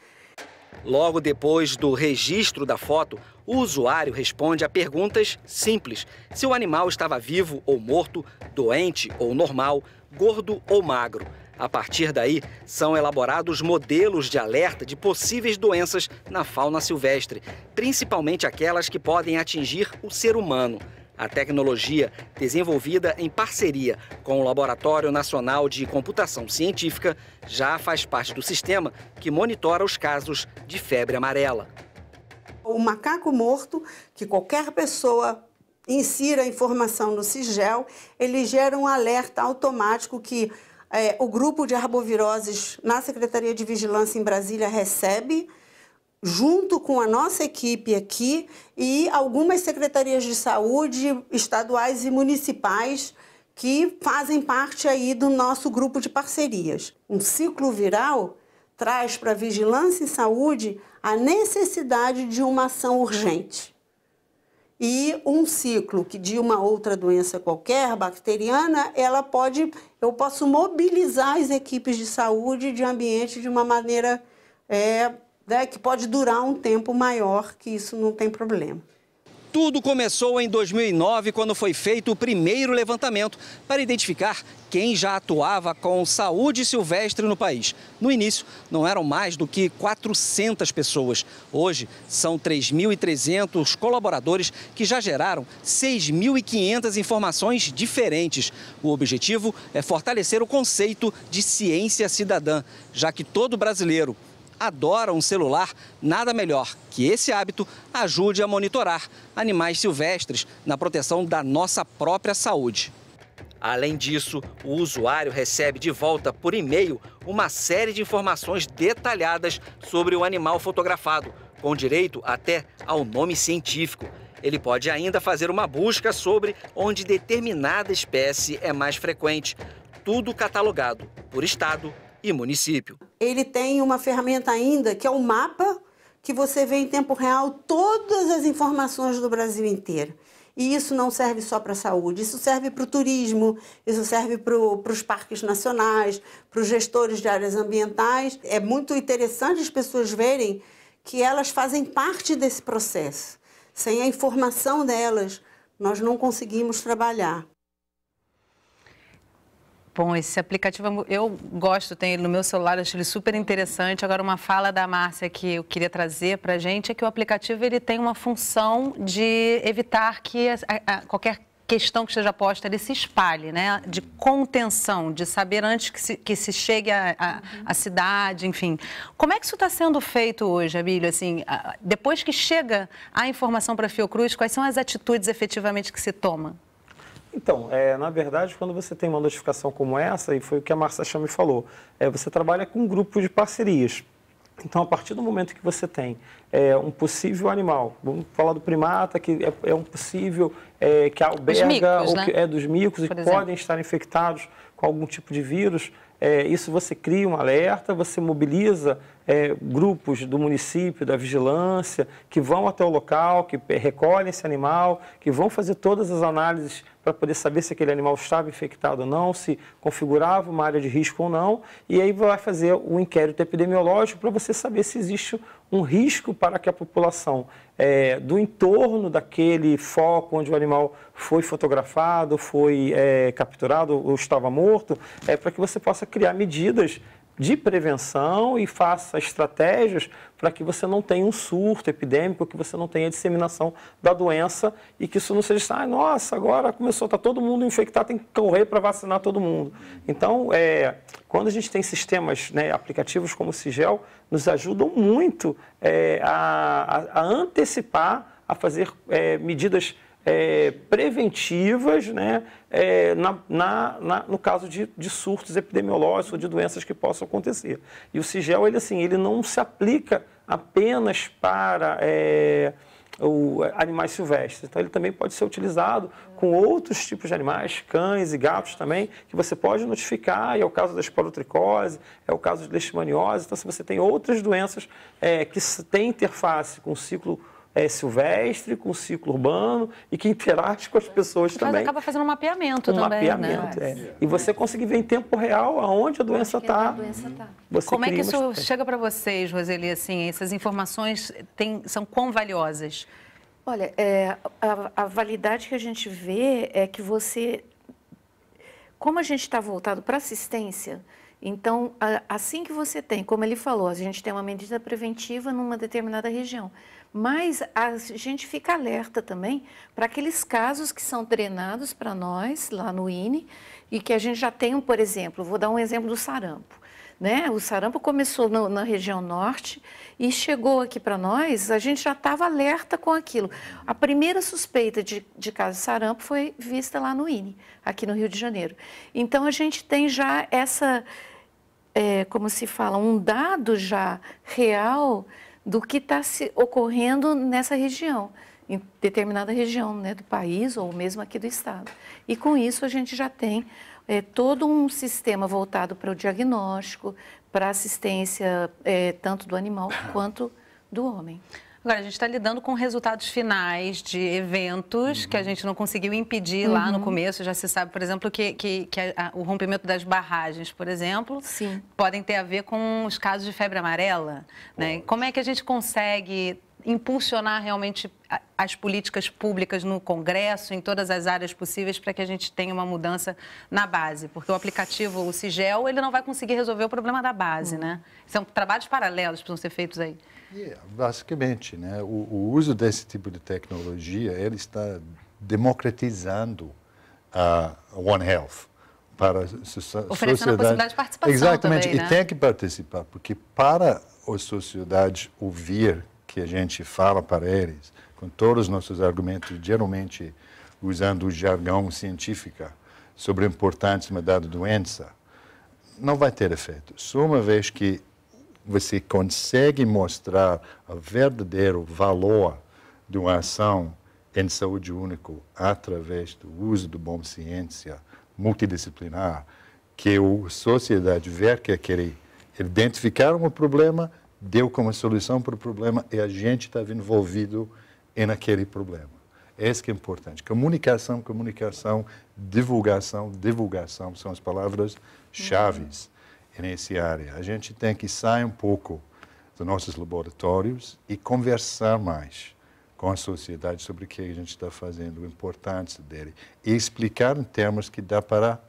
Logo depois do registro da foto, o usuário responde a perguntas simples: se o animal estava vivo ou morto, doente ou normal, gordo ou magro. A partir daí, são elaborados modelos de alerta de possíveis doenças na fauna silvestre, principalmente aquelas que podem atingir o ser humano. A tecnologia, desenvolvida em parceria com o Laboratório Nacional de Computação Científica, já faz parte do sistema que monitora os casos de febre amarela. O macaco morto, que qualquer pessoa insira a informação no Sigel, ele gera um alerta automático que é, o grupo de arboviroses na Secretaria de Vigilância em Brasília recebe, junto com a nossa equipe aqui e algumas secretarias de saúde estaduais e municipais que fazem parte aí do nosso grupo de parcerias. Um ciclo viral traz para a vigilância em saúde a necessidade de uma ação urgente. E um ciclo que de uma outra doença qualquer, bacteriana, ela pode, eu posso mobilizar as equipes de saúde de ambiente de uma maneira é, né, que pode durar um tempo maior, que isso não tem problema. Tudo começou em 2009, quando foi feito o primeiro levantamento para identificar quem já atuava com saúde silvestre no país. No início, não eram mais do que 400 pessoas. Hoje, são 3.300 colaboradores que já geraram 6.500 informações diferentes. O objetivo é fortalecer o conceito de ciência cidadã, já que todo brasileiro adora um celular, nada melhor que esse hábito ajude a monitorar animais silvestres na proteção da nossa própria saúde. Além disso, o usuário recebe de volta por e-mail uma série de informações detalhadas sobre o animal fotografado, com direito até ao nome científico. Ele pode ainda fazer uma busca sobre onde determinada espécie é mais frequente, tudo catalogado por estado e município. Ele tem uma ferramenta ainda que é o mapa, que você vê em tempo real todas as informações do Brasil inteiro. E isso não serve só para a saúde, isso serve para o turismo, isso serve para os parques nacionais, para os gestores de áreas ambientais. É muito interessante as pessoas verem que elas fazem parte desse processo. Sem a informação delas, nós não conseguimos trabalhar. Bom, esse aplicativo eu gosto, tenho ele no meu celular, acho ele super interessante. Agora, uma fala da Márcia que eu queria trazer para a gente é que o aplicativo ele tem uma função de evitar que a, a, qualquer questão que esteja posta ele se espalhe, né? De contenção, de saber antes que se, que se chegue à uhum. cidade, enfim. Como é que isso está sendo feito hoje, Abílio? Assim, depois que chega a informação para a Fiocruz, quais são as atitudes efetivamente que se toma? Então, é, na verdade, quando você tem uma notificação como essa, e foi o que a Marcia Chame falou, é, você trabalha com um grupo de parcerias. Então, a partir do momento que você tem é, um possível animal, vamos falar do primata, que é, é um possível é, que alberga, micos, ou né? é dos micos, Por e exemplo. podem estar infectados com algum tipo de vírus, é, isso você cria um alerta, você mobiliza é, grupos do município, da vigilância, que vão até o local, que recolhem esse animal, que vão fazer todas as análises para poder saber se aquele animal estava infectado ou não, se configurava uma área de risco ou não, e aí vai fazer o um inquérito epidemiológico para você saber se existe um risco para que a população é, do entorno daquele foco onde o animal foi fotografado, foi é, capturado ou estava morto, é para que você possa criar medidas de prevenção e faça estratégias para que você não tenha um surto epidêmico, que você não tenha disseminação da doença e que isso não seja, ah, nossa, agora começou, está todo mundo infectado, tem que correr para vacinar todo mundo. Então, é, quando a gente tem sistemas, né, aplicativos como o Sigel, nos ajudam muito é, a, a, antecipar, a fazer é, medidas é, preventivas né, é, na, na, na, no caso de, de surtos epidemiológicos, ou de doenças que possam acontecer. E o CIGEL, ele, assim, ele não se aplica apenas para é, o, animais silvestres. Então, ele também pode ser utilizado com outros tipos de animais, cães e gatos também, que você pode notificar, e é o caso da esporotricose, é o caso de leishmaniose. Então, se você tem outras doenças é, que têm interface com o ciclo é, silvestre, com ciclo urbano e que interage com as pessoas também. Mas acaba fazendo um mapeamento um também. Né? Mapeamento, né? é. E você conseguir ver em tempo real aonde a doença está. Tá. Como é que isso uma... chega para vocês, Roseli, assim, essas informações tem, são quão valiosas? Olha, é, a, a validade que a gente vê é que você, como a gente está voltado para assistência, então, assim que você tem, como ele falou, a gente tem uma medida preventiva numa determinada região, mas a gente fica alerta também para aqueles casos que são drenados para nós lá no INE e que a gente já tem, por exemplo, vou dar um exemplo do sarampo. Né? O sarampo começou no, na região norte e chegou aqui para nós, a gente já estava alerta com aquilo. A primeira suspeita de, de caso de sarampo foi vista lá no INE, aqui no Rio de Janeiro. Então, a gente tem já essa é, como se fala, um dado já real do que está ocorrendo nessa região, em determinada região né, do país ou mesmo aqui do estado. E com isso a gente já tem é, todo um sistema voltado para o diagnóstico, para assistência é, tanto do animal quanto do homem. Agora, a gente está lidando com resultados finais de eventos uhum. que a uhum. gente não conseguiu impedir uhum. lá no uhum. começo. Já se sabe, por exemplo, que, que, que a, o rompimento das barragens, por exemplo, Sim. podem ter a ver com os casos de febre amarela. Né? Como é que a gente consegue impulsionar realmente as políticas públicas no Congresso, em todas as áreas possíveis, para que a gente tenha uma mudança na base. Porque o aplicativo, o Sigel, ele não vai conseguir resolver o problema da base, né? São trabalhos paralelos que precisam ser feitos aí basicamente, né? O, o, uso desse tipo de tecnologia, ele está democratizando a uh, One Health para a sociedade. a possibilidade de participação Exatamente, também, né? e tem que participar, porque para a sociedade ouvir que a gente fala para eles, com todos os nossos argumentos, geralmente usando o jargão científico sobre a importância de uma dada doença, não vai ter efeito. Só uma vez que você consegue mostrar o verdadeiro valor de uma ação em saúde única através do uso do bom ciência multidisciplinar, que a sociedade ver que é querer identificar um problema, deu como solução para o problema e a gente estava envolvido naquele problema. É isso que é importante. Comunicação, comunicação, divulgação, divulgação são as palavras chaves nessa área. A gente tem que sair um pouco dos nossos laboratórios e conversar mais com a sociedade sobre o que a gente está fazendo, o importante dele, e explicar em termos que dá para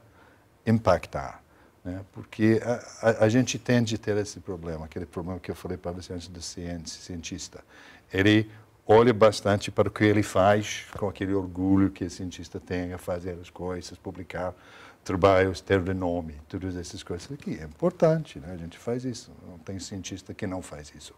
impactar. Né? Porque a, a, a gente tende a ter esse problema, aquele problema que eu falei para você antes do ciência, cientista. Ele olha bastante para o que ele faz, com aquele orgulho que o cientista tem a fazer as coisas, publicar trabalhos, ter renome, todas essas coisas aqui. É importante, né? a gente faz isso. Não tem cientista que não faz isso.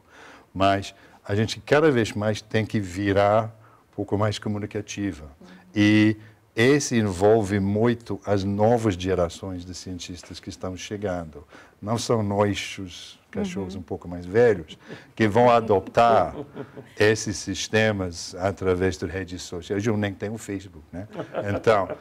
Mas a gente cada vez mais tem que virar um pouco mais comunicativa. Uhum. E esse envolve muito as novas gerações de cientistas que estão chegando. Não são nós, os cachorros uhum. um pouco mais velhos, que vão adoptar esses sistemas através de redes sociais. Eu nem tenho Facebook, né? Então,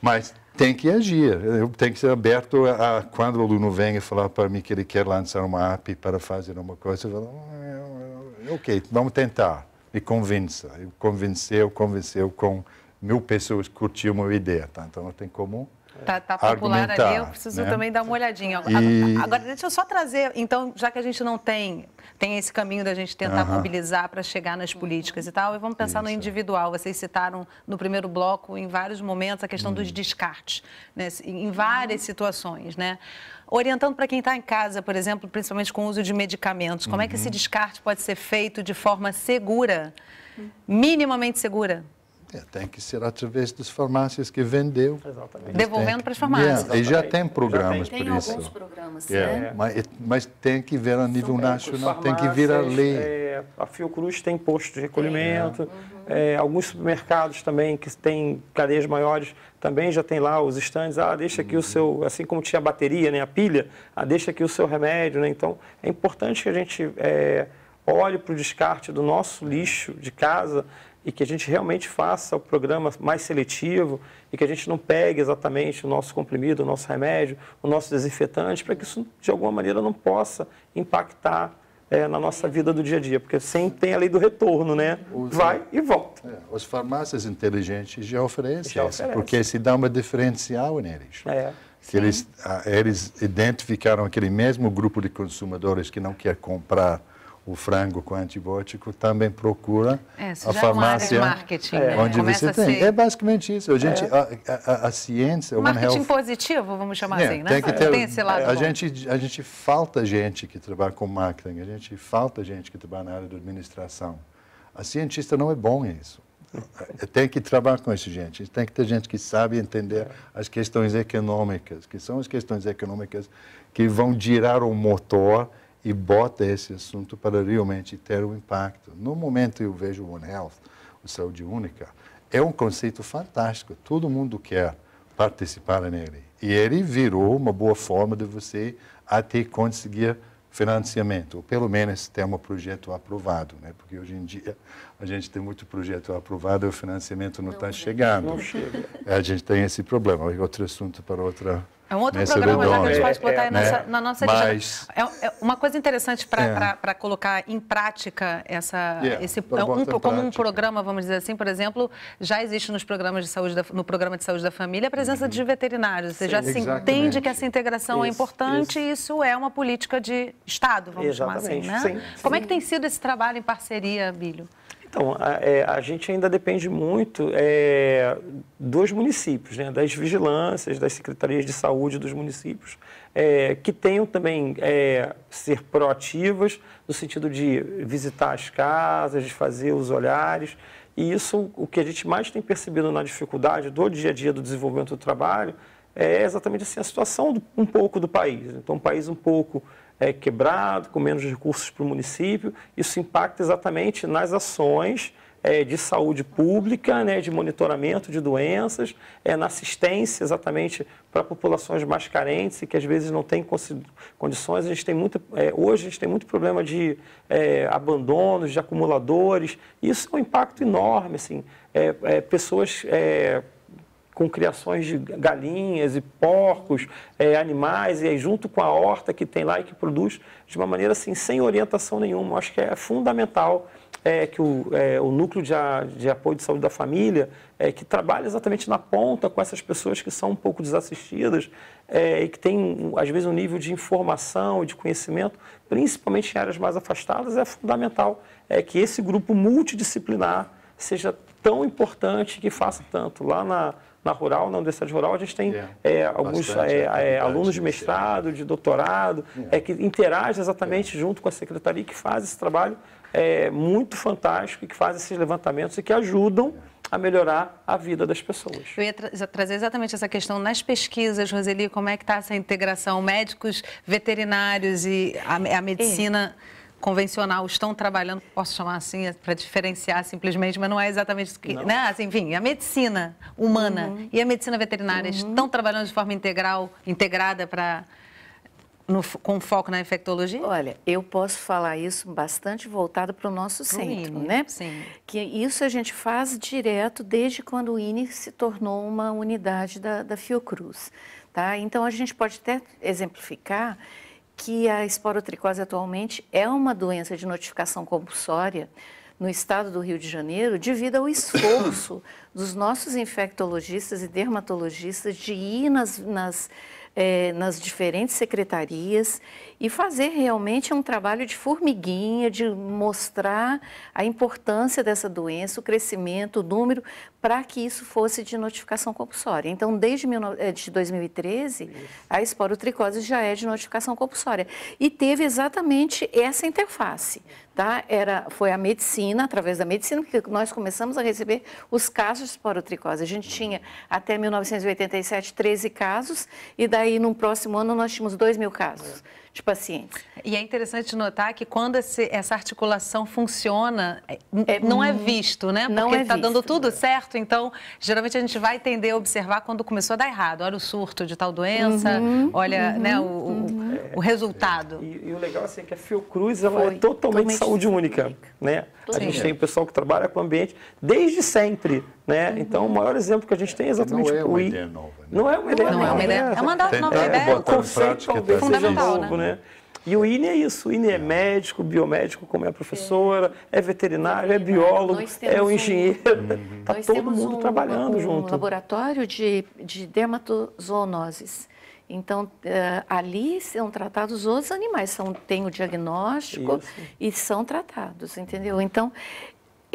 mas tem que agir. Eu tenho que ser aberto a, a quando o aluno vem e falar para mim que ele quer lançar uma app para fazer uma coisa, eu falo, ah, é, é, é ok, vamos tentar. E convença. convenceu, convenceu com mil pessoas que curtiam a minha ideia. Tá? Então, não tem como Tá, tá é. popular ali, eu preciso né? também dar uma olhadinha. E... Agora, deixa eu só trazer, então, já que a gente não tem, tem esse caminho da gente tentar uh -huh. mobilizar para chegar nas políticas e tal, e vamos pensar Isso. no individual. Vocês citaram no primeiro bloco, em vários momentos, a questão hum. dos uhum. descartes, né? em várias hum. situações, né? Orientando para quem está em casa, por exemplo, principalmente com o uso de medicamentos, como uhum. é que esse uhum. descarte pode ser feito de forma segura, minimamente segura? É, tem que ser através das farmácias que vendeu. Exatamente. Devolvendo para as farmácias. Yeah. E já tem programas para por isso. Tem alguns programas, yeah. É, né? Mas, é, mas tem que ver a nível nacional, tem que vir a lei. É, a Fiocruz tem posto de recolhimento, né? é, alguns supermercados também que têm cadeias maiores também já tem lá os estandes, ah, deixa aqui uhum. o seu, assim como tinha a bateria, né, a pilha, ah, deixa aqui o seu remédio, né? Então, é importante que a gente é, olhe para o descarte do nosso lixo de casa, e que a gente realmente faça o programa mais seletivo e que a gente não pegue exatamente o nosso comprimido, o nosso remédio, o nosso desinfetante, para que isso de alguma maneira não possa impactar é, na nossa vida do dia a dia, porque sempre tem a lei do retorno, né? Vai e volta. É, as farmácias inteligentes já oferecem, já porque se dá uma diferencial neles. É. Que eles, ah, eles identificaram aquele mesmo grupo de consumidores que não quer comprar o frango com antibiótico, também procura é, a é farmácia é onde Começa você tem. Ser... É basicamente isso. A gente, é. a, a, a, ciência, marketing health... positivo, vamos chamar é, assim, né? Tem que ter, tem esse lado a gente, a gente falta gente que trabalha com marketing, a gente falta gente que trabalha na área da administração. A cientista não é bom isso. Tem que trabalhar com essa gente. Tem que ter gente que sabe entender as questões econômicas, que são as questões econômicas que vão girar o motor e bota esse assunto para realmente ter um impacto. No momento eu vejo One Health, o Saúde Única, é um conceito fantástico, todo mundo quer participar nele. E ele virou uma boa forma de você até conseguir financiamento, ou pelo menos ter um projeto aprovado, né? porque hoje em dia a gente tem muito projeto aprovado e o financiamento não está chegando. Não chega. A gente tem esse problema, outro assunto para outra é um outro programa já que a gente pode é, botar é, nessa, né? na nossa Mas... É, é, uma coisa interessante para é. colocar em prática essa, yeah, é, esse, é um, como um programa, vamos dizer assim, por exemplo, já existe nos programas de saúde da, no programa de saúde da família a presença uhum. de veterinários. Você Sim, já exatamente. se entende que essa integração isso, é importante isso. e isso é uma política de Estado, vamos exatamente. chamar assim. Né? Sim, como Sim. é que tem sido esse trabalho em parceria, Bílio? Então, a, é, a, gente ainda depende muito é, dos municípios, né, das vigilâncias, das secretarias de saúde dos municípios, é, que tenham também é, ser proativas no sentido de visitar as casas, de fazer os olhares. E isso, o que a gente mais tem percebido na dificuldade do dia a dia do desenvolvimento do trabalho, é exatamente assim a situação do, um pouco do país. Então, um país um pouco é, quebrado, com menos recursos para o município, isso impacta exatamente nas ações é, de saúde pública, né, de monitoramento de doenças, é, na assistência exatamente para populações mais carentes e que às vezes não têm condições. A gente tem muito, é, hoje a gente tem muito problema de é, abandonos, de acumuladores. Isso é um impacto enorme, assim, é, é, pessoas com criações de galinhas e porcos, é, animais, e aí junto com a horta que tem lá e que produz, de uma maneira assim, sem orientação nenhuma. Eu acho que é fundamental é, que o, é, o núcleo de, a, de, apoio de saúde da família, é, que trabalha exatamente na ponta com essas pessoas que são um pouco desassistidas é, e que tem, às vezes, um nível de informação e de conhecimento, principalmente em áreas mais afastadas, é fundamental é, que esse grupo multidisciplinar seja tão importante que faça tanto lá na na rural, na Universidade Rural, a gente tem yeah, é, é, alguns é, é, alunos de mestrado, de doutorado, yeah. É. é, que interagem exatamente yeah. É. junto com a secretaria que faz esse trabalho é, muito fantástico e que faz esses levantamentos e que ajudam a melhorar a vida das pessoas. Eu ia tra trazer exatamente essa questão nas pesquisas, Roseli, como é que está essa integração médicos, veterinários e a, a medicina... É convencional estão trabalhando, posso chamar assim, para diferenciar simplesmente, mas não é exatamente isso que. Né? Assim, enfim, a medicina humana uhum. e a medicina veterinária uhum. estão trabalhando de forma integral, integrada para. No, com foco na infectologia? Olha, eu posso falar isso bastante voltado para o nosso pro centro, INE, né? Sim. Que isso a gente faz direto desde quando o INE se tornou uma unidade da, da Fiocruz, tá? Então a gente pode até exemplificar que a esporotricose atualmente é uma doença de notificação compulsória no estado do Rio de Janeiro devido ao esforço dos nossos infectologistas e dermatologistas de ir nas, nas, eh, nas diferentes secretarias e fazer realmente um trabalho de formiguinha, de mostrar a importância dessa doença, o crescimento, o número, para que isso fosse de notificação compulsória. Então, desde 2013, eh, a esporotricose já é de notificação compulsória. E teve exatamente essa interface. Tá? Era, foi a medicina, através da medicina, que nós começamos a receber os casos de esporotricose. A gente tinha, até 1987, 13 casos, e daí, no próximo ano, nós tínhamos 2 mil casos. É de pacientes. E é interessante notar que quando esse, essa articulação funciona, é, é não é visto, né? Porque não é está dando tudo certo, então geralmente a gente vai tender a observar quando começou a dar errado. Olha o surto de tal doença, uhum, olha uhum, né, o, uhum. o, o resultado. É, e, e, o legal assim, é que a Fiocruz ela é Foi, é totalmente, saúde única. né? A gente tem o pessoal que trabalha com o ambiente desde sempre. Né? Uhum. Então, o maior exemplo que a gente tem é exatamente o I. Né? Não é uma ideia nova. Não é uma ideia nova. É uma ideia nova. É uma ideia nova. É, um conceito, é, é, é, é, né? E o INE é isso. O INE é médico, biomédico, como é a professora, é, veterinário, é biólogo, é um engenheiro. Está uhum. um... todo mundo um, trabalhando um, junto. um laboratório de, de dermatozoonoses. Então, eh, ali são tratados os animais, são, tem o diagnóstico Isso. e são tratados, entendeu? Então,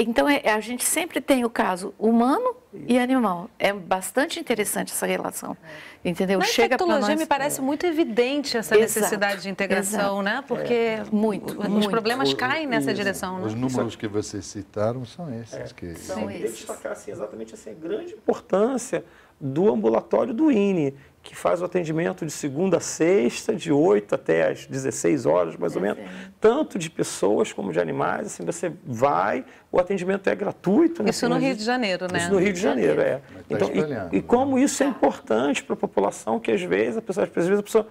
então, é, a gente sempre tem o caso humano Isso. e animal. É bastante interessante essa relação, entendeu? Na Chega infectologia nós... me parece é. muito evidente essa exato, necessidade de integração, exato. né? Porque é. muito, os muito. problemas caem nessa direção. Né? Os números que vocês citaram são esses. É. Que... São esses. Eu destacar assim, exatamente assim, a grande importância do ambulatório do INE que faz o atendimento de segunda a sexta, de 8 até as 16 horas, mais é ou menos, tanto de pessoas como de animais. Assim, você vai, o atendimento é gratuito. Né? Isso no Rio de Janeiro, né? Isso no Rio de Janeiro, é. Tá então, e, e, né? como isso é tá. importante para a população, que às vezes, a pessoa, às vezes a pessoa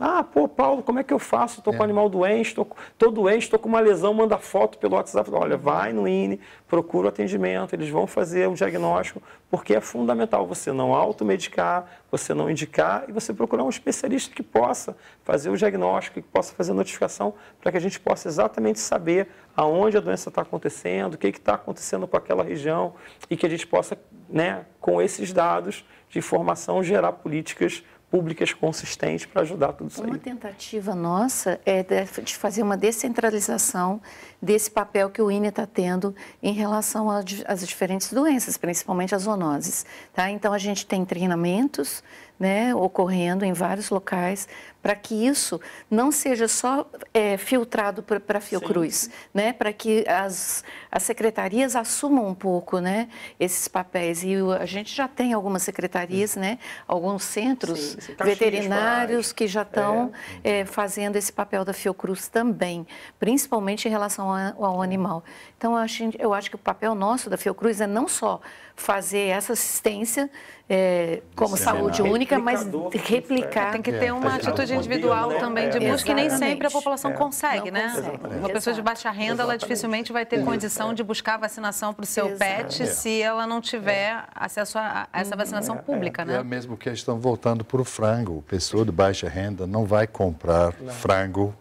ah, pô, Paulo, como é que eu faço? Estou é. com um animal doente, estou tô, tô doente, estou com uma lesão, manda foto pelo WhatsApp. Olha, vai no INE, procura o atendimento, eles vão fazer um diagnóstico, porque é fundamental você não automedicar, você não indicar e você procurar um especialista que possa fazer o diagnóstico, que possa fazer a notificação, para que a gente possa exatamente saber aonde a doença está acontecendo, o que está acontecendo com aquela região e que a gente possa, né, com esses dados de informação, gerar políticas públicas consistentes para ajudar tudo isso aí. Uma tentativa nossa é de fazer uma descentralização desse papel que o INE está tendo em relação às diferentes doenças, principalmente as zoonoses. Tá? Então, a gente tem treinamentos né, ocorrendo em vários locais, para que isso não seja só é, filtrado para a Fiocruz, né, para que as, as secretarias assumam um pouco né, esses papéis. E a gente já tem algumas secretarias, né, alguns centros Sim, veterinários que já estão é. é, fazendo esse papel da Fiocruz também, principalmente em relação ao, ao animal. Então, eu acho, eu acho que o papel nosso da Fiocruz é não só fazer essa assistência é, como Sim, saúde é única, mas replicar. Tem que ter é, uma tá atitude individual né? também de é, busca, que nem sempre a população é. consegue, né? Consegue. Uma pessoa de baixa renda, Exatamente. ela dificilmente vai ter condição de buscar vacinação para o seu pet é. se ela não tiver acesso a, a essa uhum. vacinação pública, né? É a mesma questão voltando para o frango. Pessoa de baixa renda não vai comprar frango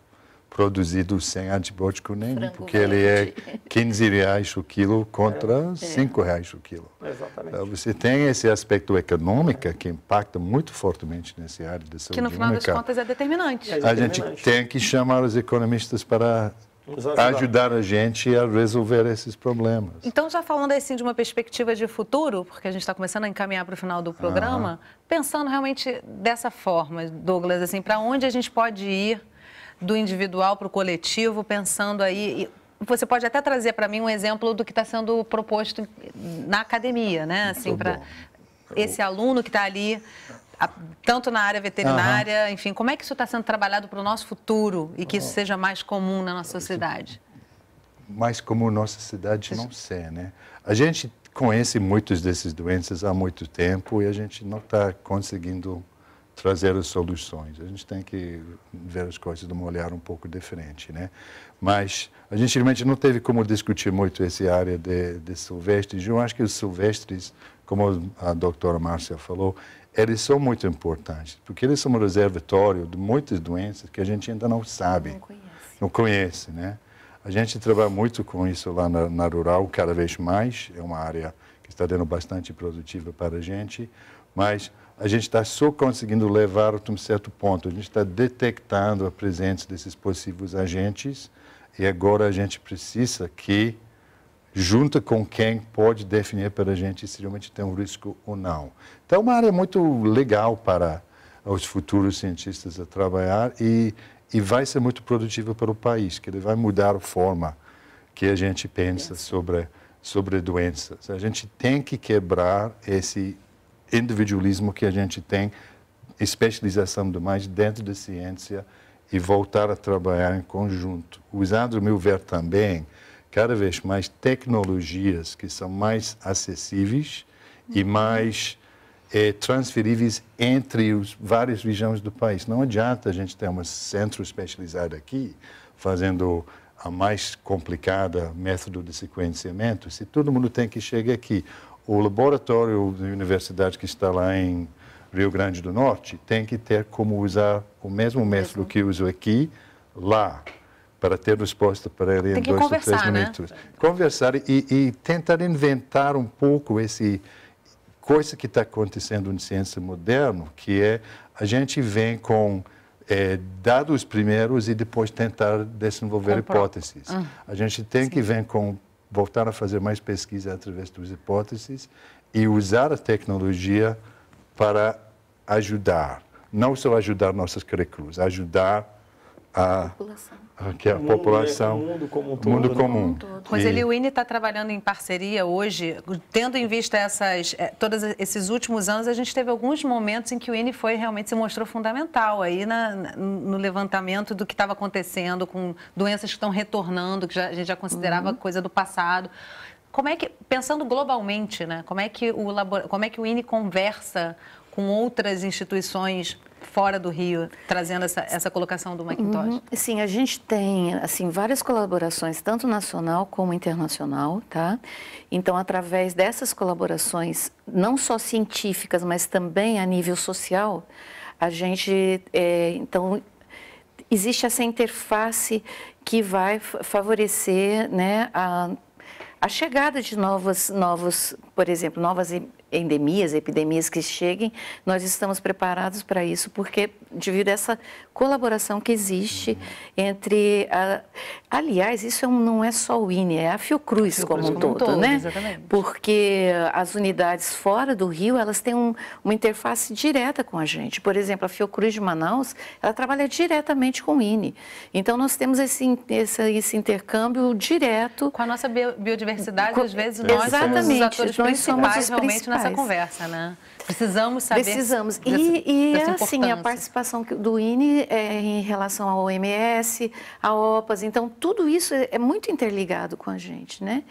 produzido sem antibiótico nenhum, porque verde. ele é 15 reais o quilo contra é. 5 reais o quilo. Exatamente. Então, você tem esse aspecto econômico que impacta muito fortemente nesse área de saúde. Que no final das contas é determinante. é determinante. A gente tem que chamar os economistas para Ajudar. ajudar. a gente a resolver esses problemas. Então, já falando assim de uma perspectiva de futuro, porque a gente está começando a encaminhar para o final do programa, pensando realmente dessa forma, Douglas, assim, para onde a gente pode ir do individual para o coletivo, pensando aí. Você pode até trazer para mim um exemplo do que está sendo proposto na academia, né? Assim, para esse aluno que está ali tanto na área veterinária, uhum. enfim, como é que isso está sendo trabalhado para o nosso futuro e que isso seja mais comum na nossa cidade? Mais comum na nossa cidade, não ser, né? A gente conhece muitos desses doenças há muito tempo e a gente não está conseguindo trazer as soluções. A gente tem que ver as coisas de um olhar um pouco diferente, né? Mas a gente realmente não teve como discutir muito essa área de, de silvestres. Eu acho que os silvestres, como a doutora Márcia falou, eles são muito importantes, porque eles são um reservatório de muitas doenças que a gente ainda não sabe, não conhece, não conhece né? A gente trabalha muito com isso lá na, na rural, cada vez mais, é uma área que está dando bastante produtiva para a gente, mas a gente está só conseguindo levar até um certo ponto. A gente está detectando a presença desses possíveis agentes e agora a gente precisa que, junto com quem pode definir para a gente se realmente tem um risco ou não. Então, é uma área muito legal para os futuros cientistas a trabalhar e, e vai ser muito produtiva para o país, que ele vai mudar a forma que a gente pensa sobre, sobre doenças. A gente tem que quebrar esse individualismo que a gente tem, especialização demais dentro da ciência e voltar a trabalhar em conjunto. Usando, o meu ver, também, cada vez mais tecnologias que são mais acessíveis e uhum. mais é, transferíveis entre os várias regiões do país. Não adianta a gente ter um centro especializado aqui fazendo a mais complicada método de sequenciamento se todo mundo tem que chegar aqui o laboratório de universidade que está lá em Rio Grande do Norte tem que ter como usar o mesmo método que uso aqui, lá, para ter resposta para ele em dois ou três né? minutos. Né? Conversar e, e, tentar inventar um pouco esse coisa que está acontecendo em ciência moderna, que é a gente vem com é, dados primeiros e depois tentar desenvolver Compro... hipóteses. Ah, a gente tem Sim. que vem com voltar a fazer mais pesquisa através das hipóteses e usar a tecnologia para ajudar, não só ajudar nossos currículos, ajudar a, população. É a, que a né? população, o mundo como um todo. Mundo né? comum. o INE está trabalhando em parceria hoje, tendo em vista essas, eh, todos esses últimos anos, a gente teve alguns momentos em que o INE foi realmente se mostrou fundamental aí na, no levantamento do que estava acontecendo com doenças que estão retornando, que já, a gente já considerava uhum. coisa do passado. Como é que, pensando globalmente, né, como é que o, como é que o INE conversa com outras instituições fora do Rio, trazendo essa, essa colocação do Macintosh? Uhum. Sim, a gente tem assim várias colaborações, tanto nacional como internacional, tá? Então, através dessas colaborações, não só científicas, mas também a nível social, a gente, é, então, existe essa interface que vai favorecer, né, a a chegada de novas, novos, por exemplo, novas endemias, epidemias que cheguem, nós estamos preparados para isso, porque devido a essa colaboração que existe uhum. entre. A... Aliás, isso é não é só o INE, é a Fiocruz, Fiocruz como, como um todo, né? Exatamente. Porque as unidades fora do Rio, elas têm um, uma interface direta com a gente. Por exemplo, a Fiocruz de Manaus, ela trabalha diretamente com o INE. Então, nós temos esse, esse, esse intercâmbio direto. Com a nossa biodiversidade, com... às vezes, nós Exatamente. somos os atores nós principais, somos os principais realmente, na essa conversa, né? Precisamos saber. Precisamos. e, e dessa assim, a participação do INE é em relação ao OMS, à OPAS, então tudo isso é, é muito interligado com a gente, né?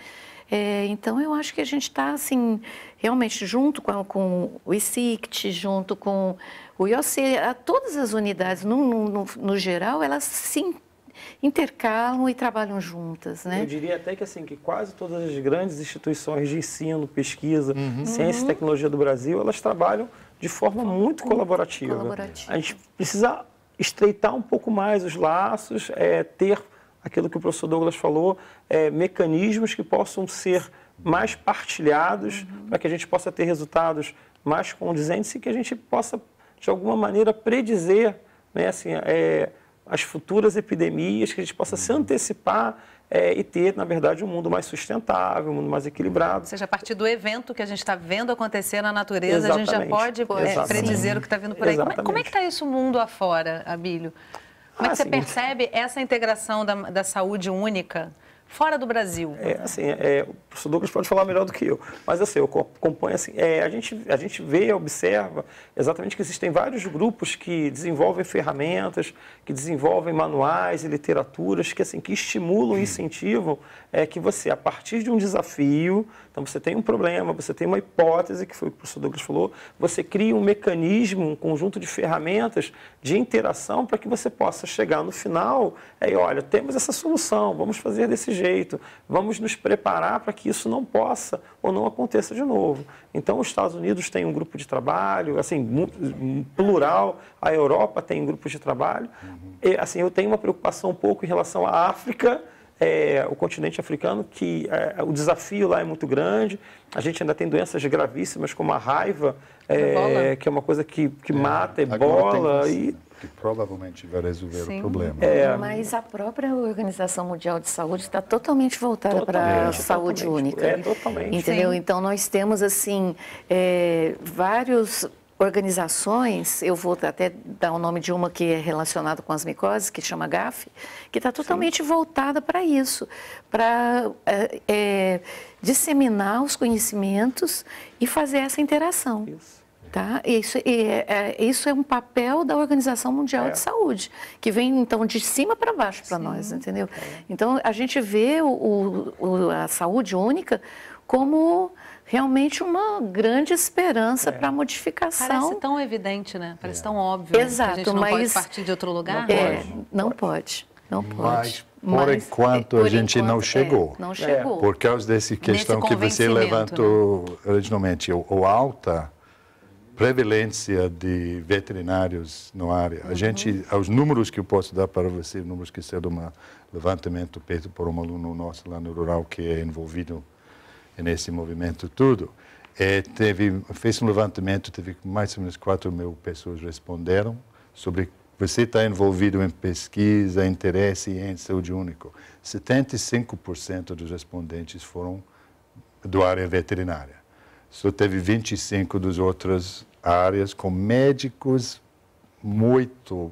É, então, eu acho que a gente está, assim, realmente junto com, com, o ICICT, junto com o IOC, todas as unidades, no, no, no geral, elas se intercalam e trabalham juntas, né? Eu diria até que assim que quase todas as grandes instituições de ensino, pesquisa, uhum. ciência e uhum. tecnologia do Brasil, elas trabalham de forma muito, muito colaborativa. colaborativa. A gente precisa estreitar um pouco mais os laços, é, ter aquilo que o professor Douglas falou, é, mecanismos que possam ser mais partilhados uhum. para que a gente possa ter resultados mais condizentes e que a gente possa, de alguma maneira, predizer né, assim, é, as futuras epidemias, que a gente possa se antecipar é, e ter, na verdade, um mundo mais sustentável, um mundo mais equilibrado. Ou seja, a partir do evento que a gente está vendo acontecer na natureza, Exatamente. a gente já pode é, predizer o que está vindo por aí. Exatamente. É, como é, que está isso mundo afora, Abílio? Como é que ah, você percebe essa integração da, da saúde única? fora do Brasil? É, assim, é, é o professor Douglas pode falar melhor do que eu, mas assim, eu acompanho assim, é, a, gente, a gente vê, observa exatamente que existem vários grupos que desenvolvem ferramentas, que desenvolvem manuais e literaturas que, assim, que estimulam e incentivam é, que você, a partir de um desafio, então você tem um problema, você tem uma hipótese, que foi o professor Douglas falou, você cria um mecanismo, um conjunto de ferramentas de interação para que você possa chegar no final é, olha, temos essa solução, vamos fazer desse jeito, vamos nos preparar para que isso não possa ou não aconteça de novo. Então, os Estados Unidos têm um grupo de trabalho, assim, plural, a Europa tem um grupo de trabalho, assim, eu tenho uma preocupação um pouco em relação à África, é, o continente africano, que é, o desafio lá é muito grande. A gente ainda tem doenças gravíssimas como a raiva, é, é que é uma coisa que, que é. mata, ebola. É e... Que provavelmente vai resolver Sim. o problema. Mas a própria Organização Mundial de Saúde está totalmente voltada para a saúde totalmente. única. É, totalmente. Entendeu? Sim. Então nós temos assim vários organizações, eu vou até dar o nome de uma que é relacionada com as micoses, que chama GAF, que está totalmente Sim. voltada para isso, para é, é, disseminar os conhecimentos e fazer essa interação. Isso. Tá? Isso, é, é, isso é um papel da Organização Mundial de é. Saúde, que vem então de cima para baixo para nós, entendeu? É. Então a gente vê o, o, a saúde única como realmente uma grande esperança é. para a modificação. Parece tão evidente, né? Parece é. tão óbvio. Exato, que a gente não mas pode partir de outro lugar. Não é, pode. Não pode. Não pode. Mas, por mas, enquanto, é, por a gente enquanto, não é, chegou. não é. chegou. Por causa dessa questão que você né? levantou né? originalmente, o, alta prevalência de veterinários no área. Uhum. A gente, os números que eu posso dar para você, números que são de um levantamento feito por um aluno nosso lá no rural que é envolvido é nesse movimento tudo. É, teve, fez um levantamento, teve mais ou menos 4 mil pessoas responderam sobre você está envolvido em pesquisa, interesse em saúde único. 75% dos respondentes foram do área veterinária. Só teve 25 das outras áreas com médicos muito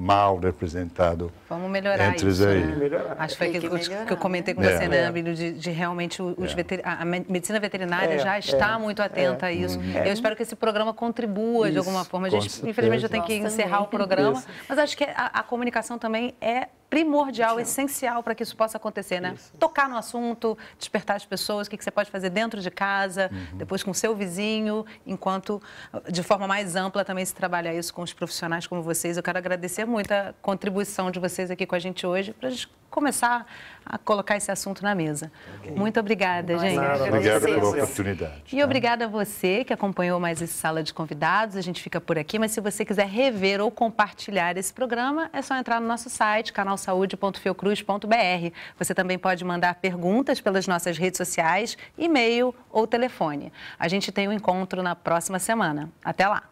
mal representado Vamos melhorar entre isso, eles. Né? Melhorar. Acho que foi aquilo que, que, eu comentei com é. você, né, é. Amílio, de, de, realmente os é. veter... a medicina veterinária é. já é. está muito atenta a é. isso. Uhum. Eu espero que esse programa contribua isso. de alguma forma. A gente, infelizmente, eu já tem que Nossa, encerrar o programa, mas acho que a, a comunicação também é primordial, Sim. essencial para que isso possa acontecer, né? Isso. Tocar no assunto, despertar as pessoas, o que, que você pode fazer dentro de casa, uhum. depois com o seu vizinho, enquanto de forma mais ampla também se trabalhar isso com os profissionais como vocês. Eu quero agradecer muito a contribuição de vocês aqui com a gente hoje para a gente começar a colocar esse assunto na mesa. Okay. Muito obrigada, Nossa, gente. Nada, pela oportunidade. E tá? obrigada a você que acompanhou mais esse Sala de Convidados. A gente fica por aqui, mas se você quiser rever ou compartilhar esse programa, é só entrar no nosso site, canalsaude.fiocruz.br. Você também pode mandar perguntas pelas nossas redes sociais, e-mail ou telefone. A gente tem um encontro na próxima semana. Até lá!